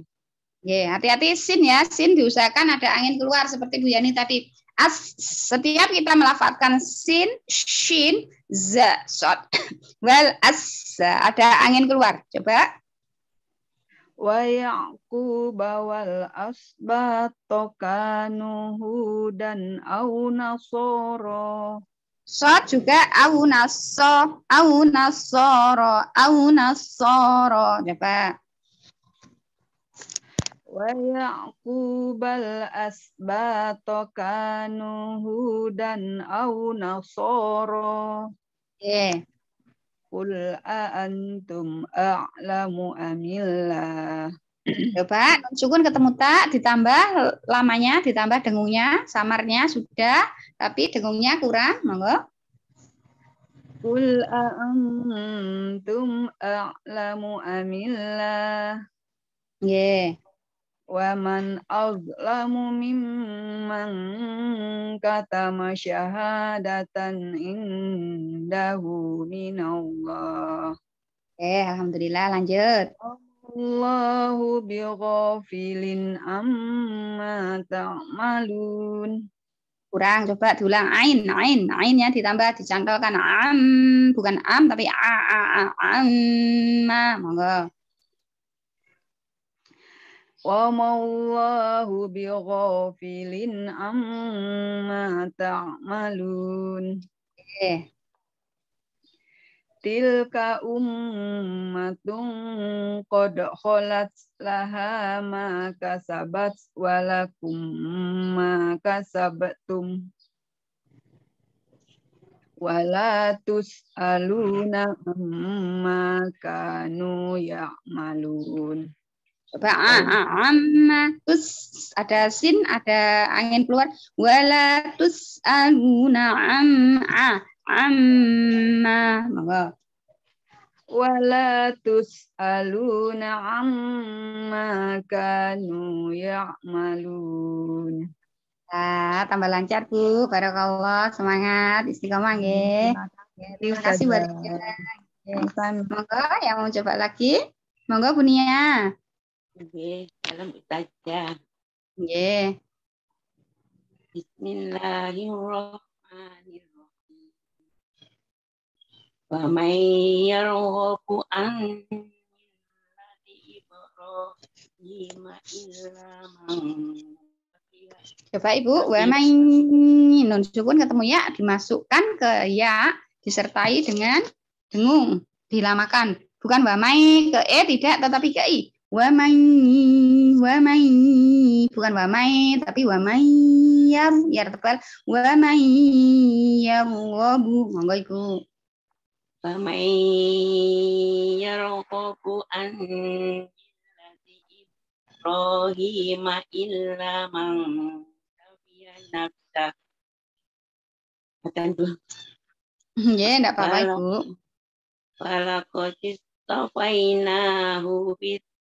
Ya, yeah, hati-hati sin ya, sin diusahakan ada angin keluar seperti Bu Yani tadi as setiap kita melafalkan sin, shin, z, shot. (coughs) Well, as ada angin keluar. Coba. Wa bawal wal asbato kanu dan au nasoro. Shot juga au naso, au nasoro, au nasoro. Coba. ويعقوب الأسباط كانوا هودا أو نصارى yeah. قل أأنتم أعلم أم الله Coba sukun ketemu tak ditambah lamanya ditambah dengungnya samarnya sudah tapi dengungnya kurang monggo Kul a'antum a'lamu amillah. Yeah. ومن أظلم ممن kata شهادة عنده من Eh, Alhamdulillah lanjut. Allahu bighafilin amma ta'malun. Kurang, coba diulang. Ain, ain, ain ya. ditambah, dicantolkan. Am, bukan am, tapi a, a, a, amma. Monggo. وما الله بغافل عما تعملون Tilka ummatun qad khalat laha ma kasabat walakum ma kasabtum wala tus'aluna amma kanu ya'malun Coba amma ah, ah, tus ada sin ada angin keluar wala tus aluna amma amma monggo wala tus aluna amma kanu ya'malun Ya, tambah lancar Bu. Barakallah, semangat, istiqomah nggih. Terima kasih buat kita Monggo yang mau coba lagi. Monggo Bunia. Nggih, dalam aja. Nggih. Bismillahirrahmanirrahim. Wa Coba Ibu, wa iya. nun sukun ketemu ya dimasukkan ke ya disertai dengan dengung dilamakan bukan wa mai ke e tidak tetapi ke i wamai wamai bukan wamai tapi wamai ya ya tebal wamai ya wabu monggo ibu wamai ya rokoku an Ibrahima illa man nafsa Katakan dulu. Ya, enggak apa-apa, Ibu. Walakotis tafainahu fit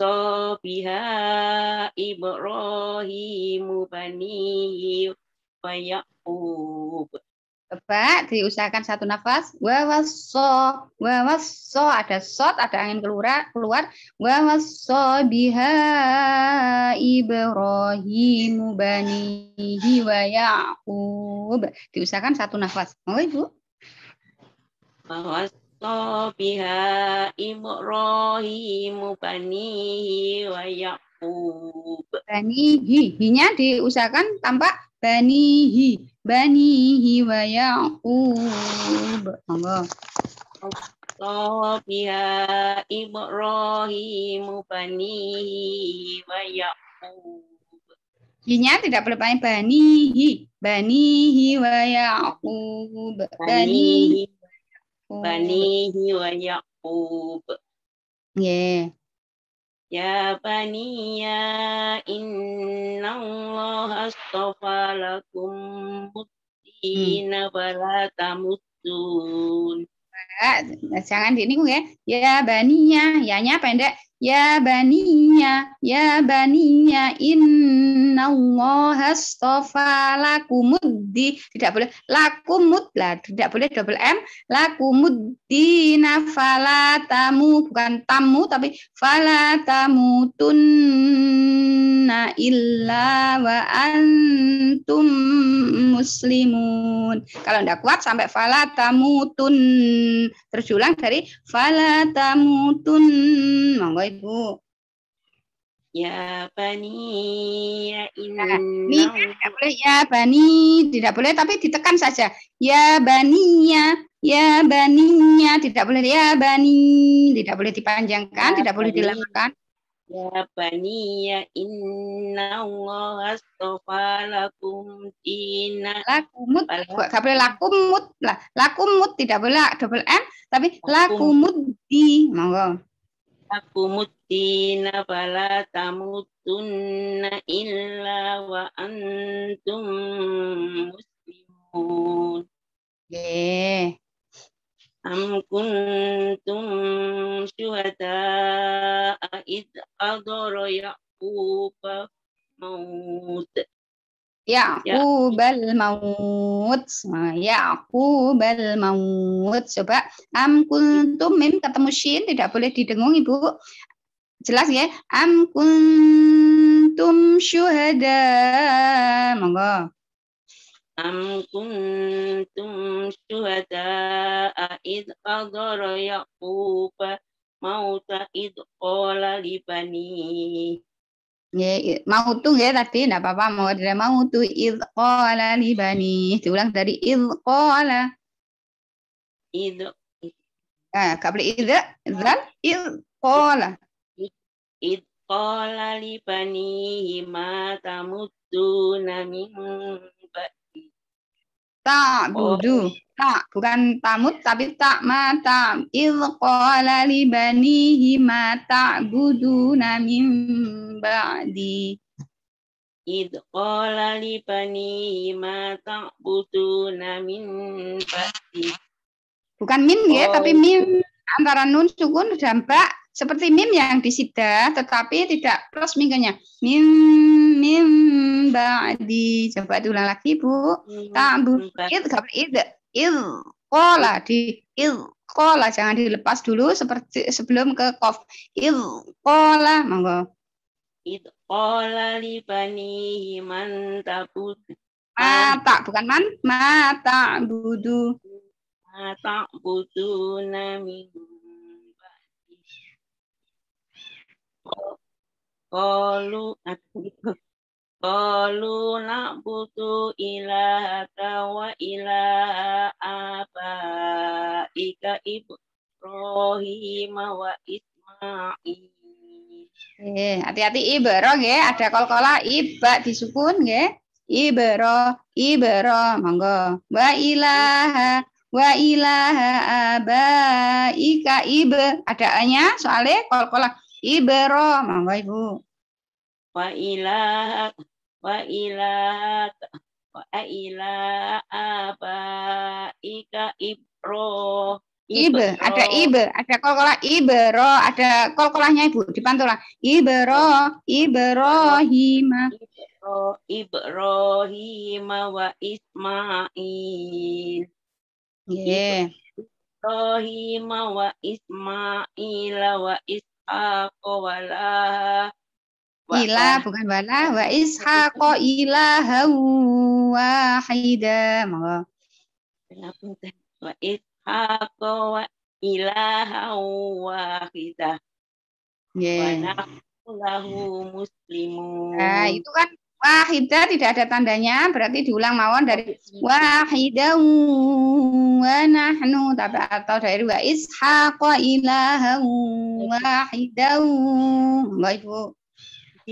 وصى بها إبراهيم بنيه ويعقوب Coba diusahakan satu nafas. Wawasso, wawasso. Ada sot, ada angin keluar. keluar. Wawasso biha ibrohimu banihi wa Ya'qub. Diusahakan satu nafas. Mau Ibu? Wawasso وصى بها banihi بنيه ويعقوب hinya diusahakan tampak banihi banihi wa yaqub monggo biha Ibrahim banihi wa Ya'qub. Hinya tidak perlu pakai banihi, banihi wa Ya'qub. Banihi banihi oh. wa yaqub yeah Ya baniya inna Allah astafa lakum mutina wala tamutun. Jangan ya. Ya baniya, hmm. ya. Ya ya. ya-nya pendek. Ya baniya, ya baniya, inna Allah astafa lakumuddi. Tidak boleh lakumud lah, tidak boleh double M. na falatamu, bukan tamu tapi falatamu tunna illa wa antum muslimun. Kalau tidak kuat sampai falatamu tun. Terus ulang dari falatamu tun. Monggo Ibu. Ya Bani, ya inna. Ini tidak kan nah, boleh ya Bani, tidak boleh tapi ditekan saja. Ya Bani, ya, ya Bani, ya, tidak boleh ya Bani, tidak boleh dipanjangkan, ya, tidak bani. boleh dilakukan. Ya Bani, ya inna Allah astofa lakum inna. Lakumut, tidak boleh lakumut Lakumut tidak boleh double M, tapi lakumut di, monggo tahkumuddina fala tamutunna illa wa antum muslimun. Yeah. Am tum syuhada a'id adara ya'ubah maut. Ya, ya aku bal maut. Nah, ya aku bal maut. Coba am kuntum mim ketemu shin tidak boleh didengung Ibu. Jelas ya? Am kuntum syuhada. Monggo. Am kuntum syuhada id adara yaquba mauta id qala libani Ya, mau tuh ya tadi, enggak apa-apa. Mau tidak mau tuh id qala li bani. Diulang dari id qala. Id. Ah, kabel id, zal ya? kan? id qala. Id qala li bani ma tamutuna min tak oh. budu tak bukan tamut tapi tak mata ilqala li banihi ma tak budu min ba'di id qala li banihi ma tak budu min ba'di bukan min ya tapi oh. min antara nun sukun dan ba seperti mim yang disida tetapi tidak plus mingganya. mim mim ba'di coba diulang lagi bu tambu id kabel id il kola di il kola jangan dilepas dulu seperti sebelum ke kof il kola monggo id kola libani man tabud mata bukan man mata budu mata budu namimu. Qalu nak butuh ilah wa ika ibu rohim wa Ismail. Eh, hati-hati ibro ya, ada kol-kola iba disukun ya. Ibro, ibro, monggo. Wa ilah wa ilah abah ika ibe ada a-nya soalnya kol-kola Ibro, monggo Ibu. Wa ila wa ila wa ila apa Ika ibro Ibe, ada ibe, ada kolkola ibero, ada kolkolahnya ibu dipantulah. Ibero, iberohima. Ibero, iberohima wa Ismail. Yeah. Iberohima wa Ismail wa Is ishaqa wala Ila bukan wala wa ishaqa ilaha wahida. Monggo. Kenapa wa ishaqa wa ilaha wahida. Yeah. Wa lahu muslimun. Nah, itu kan Wahida tidak ada tandanya, berarti diulang mawon dari wahida wa nahnu tapi atau dari wa ishaqa ilaha wahida Mbak Ibu.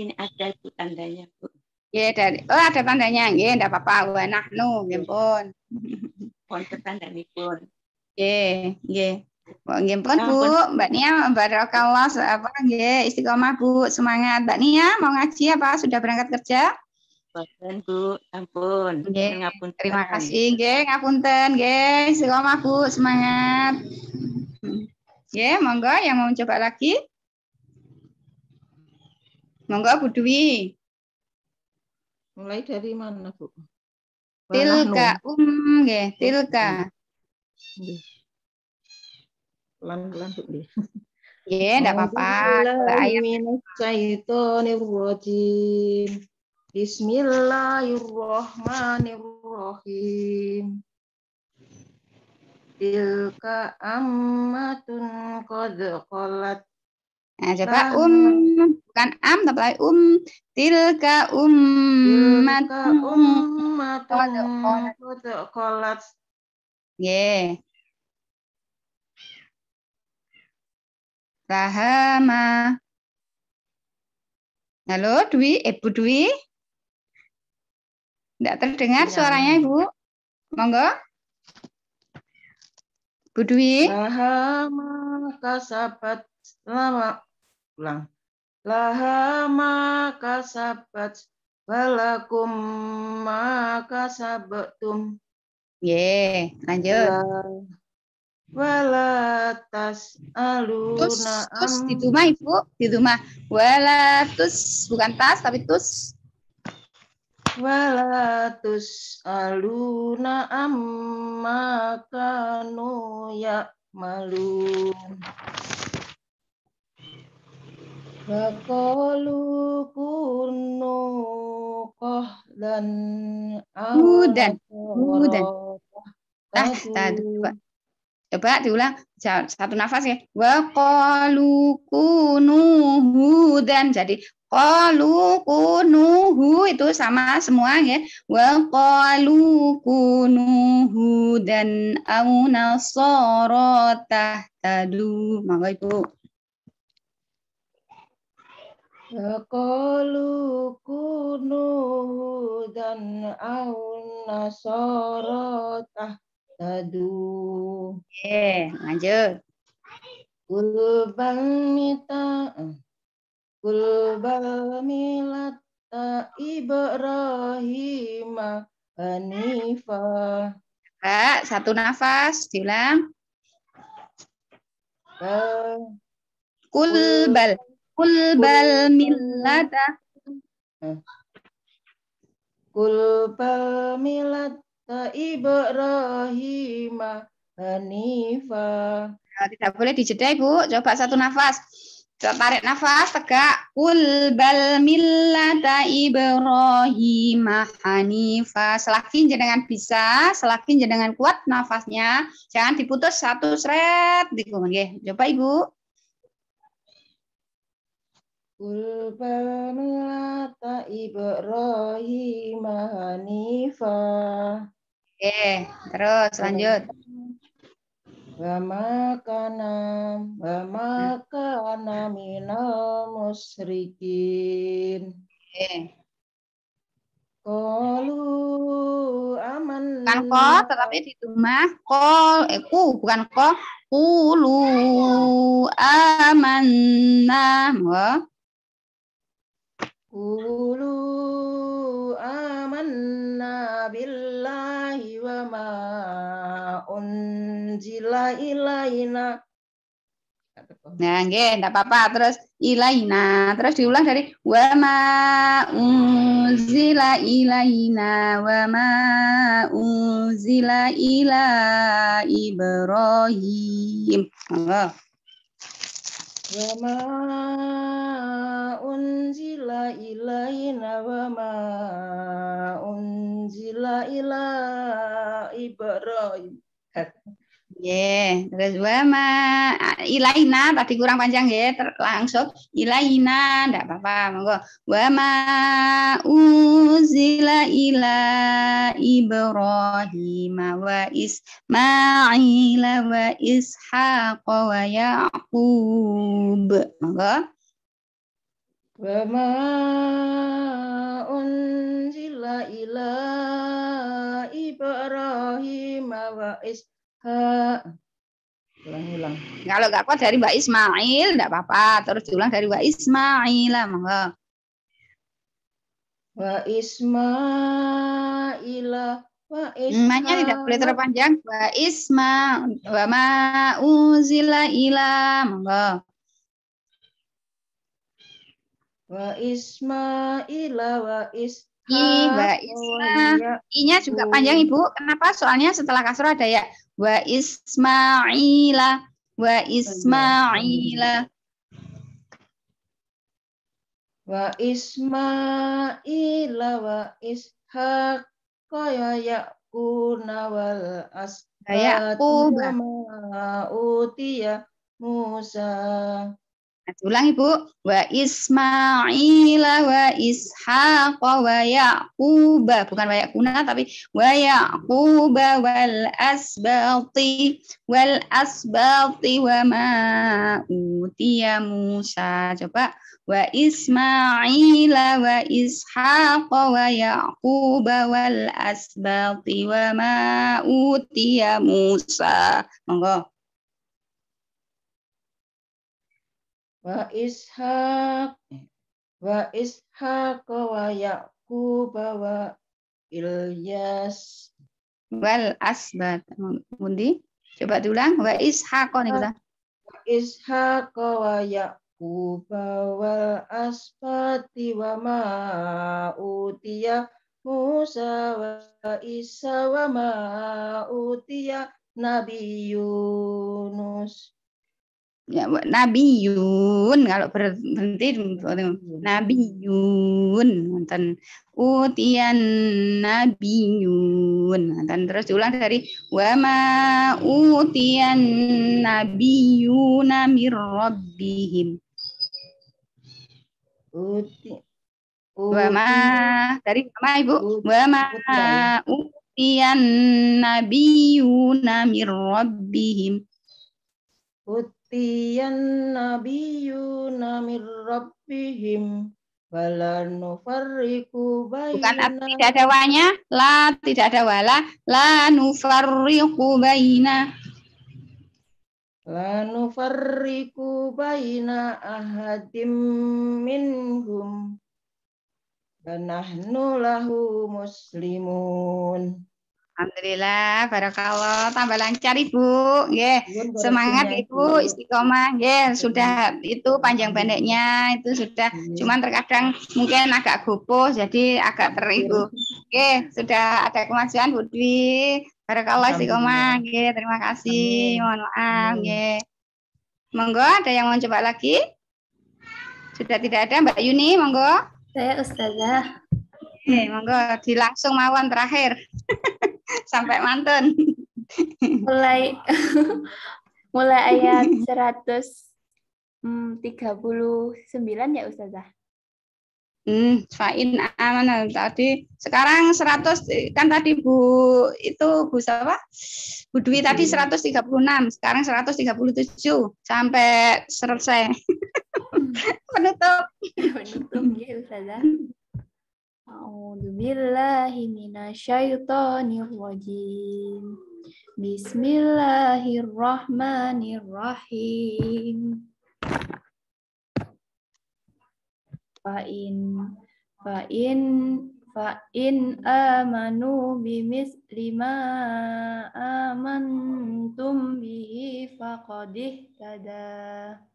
Ini ada itu tandanya, Bu. Ya, dari oh ada tandanya, ya enggak apa-apa wa nahnu, ya pun. Pun tandanya pun. Ya, ya. Mungkin pun Bu, Mbak Nia barakallah apa nggih istiqomah Bu, semangat. Mbak Nia mau ngaji apa sudah berangkat kerja? Boten Bu, ampun. Nggih, Terima kasih nggih, ngapunten nggih. Istiqomah Bu, semangat. Nggih, monggo yang mau coba lagi. Monggo Bu Dwi. Mulai dari mana Bu? Tilka um nggih, tilka pelan-pelan tuh deh. Iya, (laughs) yeah, enggak apa-apa. Bismillahirrahmanirrahim. Tilka ammatun qad qalat. Nah, coba um bukan am tapi um tilka ummatun ummatun qad qalat. Yeah. Rahama. Halo Dwi, Ibu eh, Dwi. Tidak terdengar ya. suaranya Ibu. Monggo. Bu Dwi. Rahama kasabat lama ulang. Lahama kasabat sabat walakum maka sabatum. Ye, lanjut walatas aluna tus di rumah ibu di rumah walatus bukan tas tapi tus walatus aluna amakanu ya ya Bakalu kuno koh dan Udan, udan. Tahta dua Coba diulang satu nafas ya. Wa qalu dan Jadi qalu itu sama semua ya. Wa qalu dan hudan au tadu mangga itu Ibu. Qalu kunu dan au nasorotah tadu. Oke, lanjut. Kulbal mita eh, Kulbal milata Ibrahima anifa. Kak, satu nafas, diulang. Bal. Kulbal. Kulbal milata. Eh, kulbal milata Ibrahim Hanifa. Eh, tidak boleh dijeda Ibu. Coba satu nafas. Coba Tarik nafas, tegak. Kul bal millata Ibrahim Hanifa. Selakin jenengan bisa, selakin jenengan kuat nafasnya. Jangan diputus satu seret. Coba Ibu. Kul bal millata Ibrahim Hanifa. Oke, terus lanjut. Wama kana wama minal musrikin. Oke. Kolu aman. Bukan ko, tetapi di rumah kol, eh ku, bukan ko. Kulu amanna. Kulu آمنا بالله وما أنزل إلينا Nah, nggih, enggak apa-apa. Terus ilaina, terus diulang dari ma unzila ilaina ma unzila ila Ibrahim. Allah. Wama unzila ilaina wama unzila ila Yeah, terus wama ilaina tadi kurang panjang ya, langsung ilaina tidak apa-apa, monggo. Wama uzila ila Ibrahim wa Ismail wa Ishaq wa Yaqub. Monggo. Wama unzila ila Ibrahim wa is ke ulang-ulang. Kalau nggak kuat dari Mbak Ismail, nggak apa-apa. Terus diulang dari Mbak Ismail lah, monggo. Wa Ismaila Wa Ismailnya tidak boleh terpanjang. Wa Isma Wa uzila ila monggo. Wa Ismaila Wa Is I, Mbak Isma. I-nya juga panjang Ibu. Kenapa? Soalnya setelah kasroh ada ya wa Ismaila wa Ismaila wa Ismaila wa Ishaqaya ya yakuna wal asbat ya utia Musa Ulangi Bu. Wa Ismaila wa Ishaq wa Yaquba. Bukan wa Ya'quna tapi wa Yaquba wal asbati wal asbati wa ma utiya Musa. Coba wa Ismaila wa Ishaq wa Yaquba wal asbati wa ma utiya Musa. Monggo. wa ishaq wa ishaq wa yaqub wa ilyas wal asbat mundi coba diulang wa ishaq nih kita wa ishaq wa yaqub wa asbati wa ma utiya Musa wa Isa wa ma utiya Nabi Yunus Ya, Nabi Yun kalau berhenti hmm. Nabi Yun, nonton utian Nabi Yun, nonton terus ulang dari wama utian Yun, mir Robbihim. uti wama dari wama ibu wama utian Yun Yun, rabbihim Robbihim ya'tiyan nabiyuna min rabbihim wala nufarriku Bukan tidak ada wanya, la tidak ada wala, la nufarriku baina. La nufarriku baina ahadim minhum. Dan nahnu lahu muslimun. Alhamdulillah, barakallah, tambah lancar ibu, yeah. Iya, semangat iya. ibu, istiqomah, yeah. sudah itu panjang pendeknya itu sudah, iya. cuman terkadang mungkin agak gopoh, jadi agak teribu, yeah. sudah ada kemajuan Bu Dwi, barakallah istiqomah, yeah. terima kasih, mohon maaf, yeah. monggo ada yang mau coba lagi? Sudah tidak ada Mbak Yuni, monggo. Saya Ustazah. Oke, monggo, dilangsung mawon terakhir. (laughs) sampai mantun. mulai (laughs) mulai ayat 139 (laughs) ya Ustazah. Hmm, fa'in amana tadi. Sekarang 100 kan tadi Bu itu Bu siapa? Bu Dwi tadi 136, hmm. sekarang 137 sampai selesai. Hmm. (laughs) Penutup. Penutup ya Ustazah. A'udzu billahi minasyaitonir rajim. Bismillahirrahmanirrahim. Fa'in fa'in fa'in amanu bimisli ma amantum bihi faqadih tadah.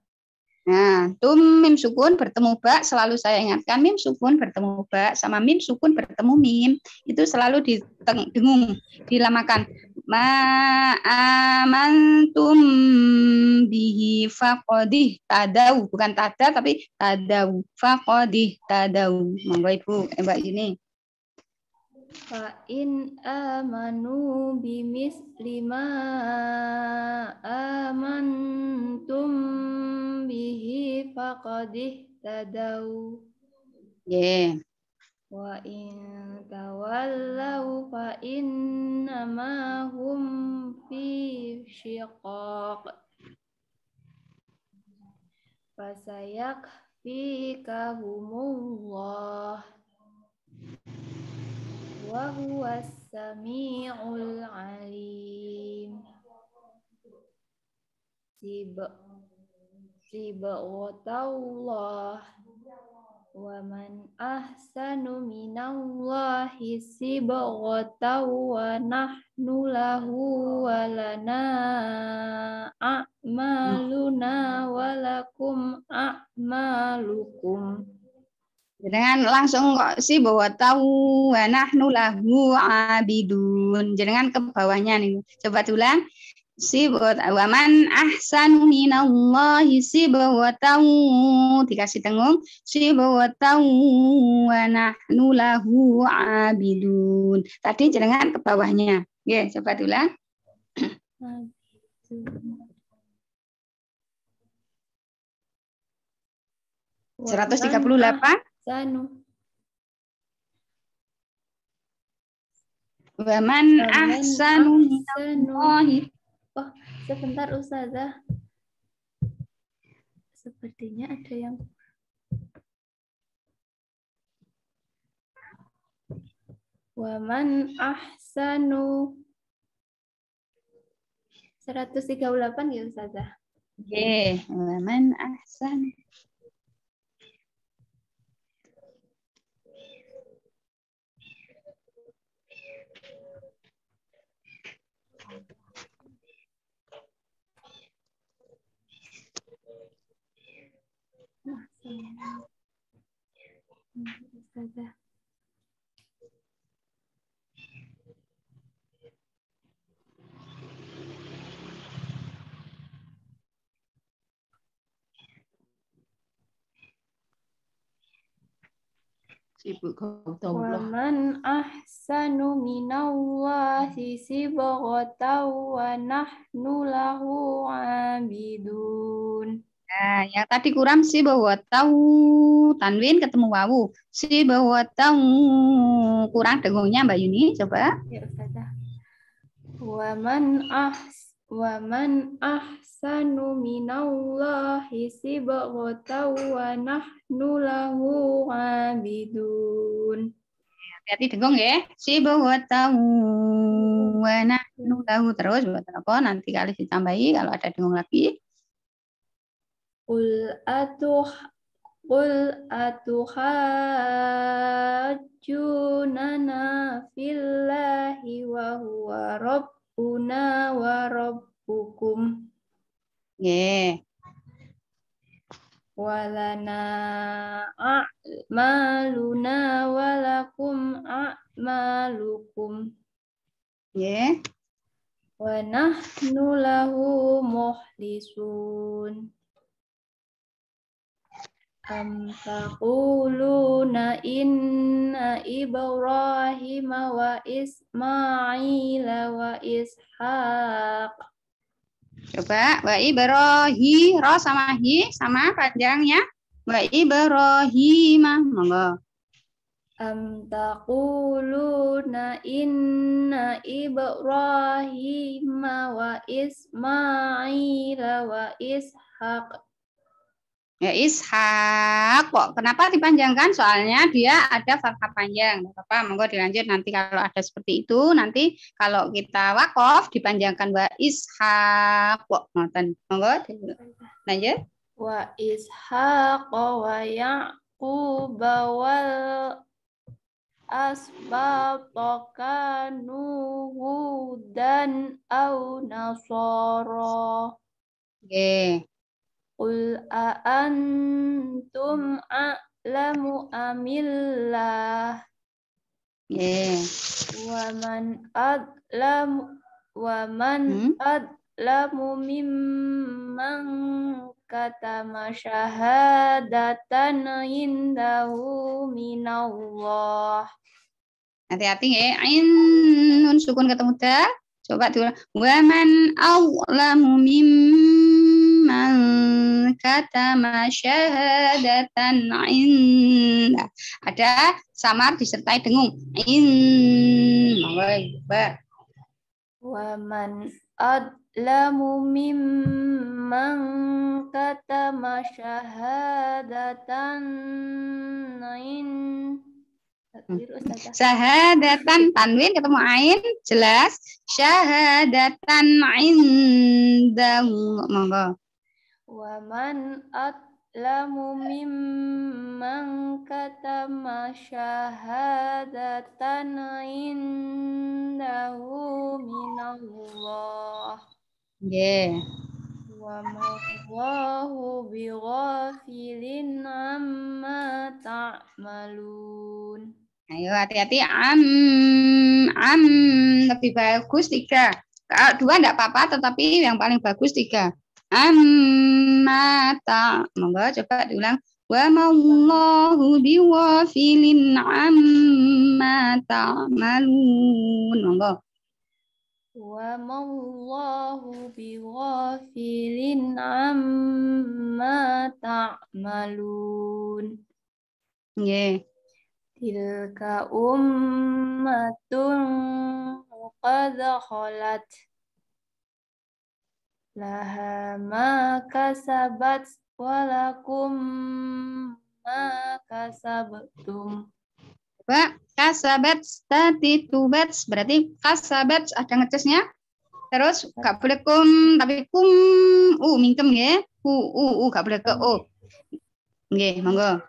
Nah, tum mim sukun bertemu ba selalu saya ingatkan mim sukun bertemu ba sama mim sukun bertemu mim itu selalu didengung dilamakan ma amantum bihi faqadih tadau bukan tada tapi tadau faqadih tadau monggo Ibu eh, Mbak ini fa in amanu bimis lima amantum bihi faqadih tadau yeah. wa in tawallau fa innama hum fi syiqaq fasayak fikahumullah wa huwas samiul alim Sibawatullah wa man ahsanu minallahi sibawata wa nahnu lahu wa lana a'maluna wa lakum a'malukum Jenengan langsung kok sih bahwa tahu wa nahnu lahu abidun. Jenengan ke bawahnya nih. Coba tulang si buat awaman ahsanu minallahi si bahwa tahu dikasih tengung si bahwa tahu wa nahnu lahu abidun. Tadi jenengan ke bawahnya. Nggih, coba tulang. Seratus tiga puluh delapan sanu Waman ahsanu minallahi. Oh, sebentar Ustazah. Sepertinya ada yang Waman ahsanu 138 ya Ustazah. Oke, okay. waman ahsanu Ustazah. Sibuk kau tahu Waman ahsanu minallahi sibghatan wa nahnu lahu abidun. Nah, yang tadi kurang sih bahwa tahu tanwin ketemu wawu. Si bahwa tahu kurang dengungnya Mbak Yuni coba. Ya ah Waman ah waman ahsanu minallahi bahwa wa nahnu lahu abidun. Hati-hati dengung ya. bahwa tahu nahnu nulahu terus buat apa nanti kali ditambahi kalau ada dengung lagi. Qul atuh Qul atuhajjunana fillahi wa huwa rabbuna wa rabbukum. Yeah. Walana a'maluna walakum a'malukum. Yeah. Wa nahnu lahu muhlisun inna تقولون wa isma'il wa Ishaq. Coba wa ibrahi ro sama hi sama panjangnya wa ibrahima monggo. Am taquluna inna ibrahima wa isma'il wa ishaq Ya Ishak kok kenapa dipanjangkan? Soalnya dia ada fakta panjang. Bapak monggo dilanjut nanti kalau ada seperti itu nanti kalau kita wakaf dipanjangkan wa Ishak kok ngoten. Monggo dilanjut. Wa Ishak wa Yaqub bawal asbabaka nuhudan au nasara. Oke. Okay. Qul antum a'lamu amillah. Yeah. Wa man adlamu wa man hmm? adlamu mimman katama syahadatan indahu minallah. Hati-hati ya. Ain sukun ketemu dal. Coba diulang. Wa man awlamu mimman katama syahadatan inda. Ada samar disertai dengung. In. Ber. Waman adlamu mimman katama syahadatan in. Hmm. Syahadatan tanwin ketemu ain jelas syahadatan ain monggo Waman atlamu mimman katama syahadatan indahu minallah. Yeah. وما الله amma tak تعملون Ayo hati-hati am am lebih bagus tiga dua enggak apa-apa tetapi yang paling bagus tiga amma ta monggo coba diulang wa mallahu biwafilin amma ta'malun monggo wa mallahu biwafilin amma ta'malun nggih yeah. tilka ummatun qad khalat Laha ma kasabat walakum ma kasabtum. Coba kasabat tati tubat berarti kasabat ada ngecesnya. Terus gak boleh kum tapi kum u mingkem ya. U u u gak boleh ke u. Nggih, monggo.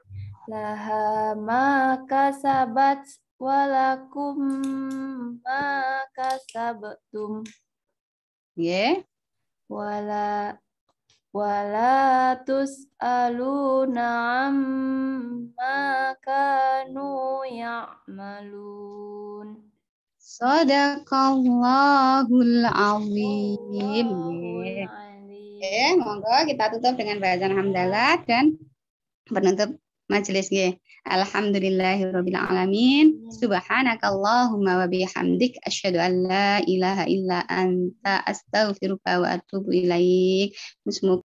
Laha ma kasabat walakum ma kasabtum. Nggih wala wala tus maka amma kanu ya'malun. Sadaqallahul azim. Eh, monggo kita tutup dengan bacaan hamdalah dan penutup majelis nggih. Alhamdulillahirabbil alamin. Subhanakallahumma wa bihamdik asyhadu an la ilaha illa anta astaghfiruka wa atubu ilaik. Bismillah.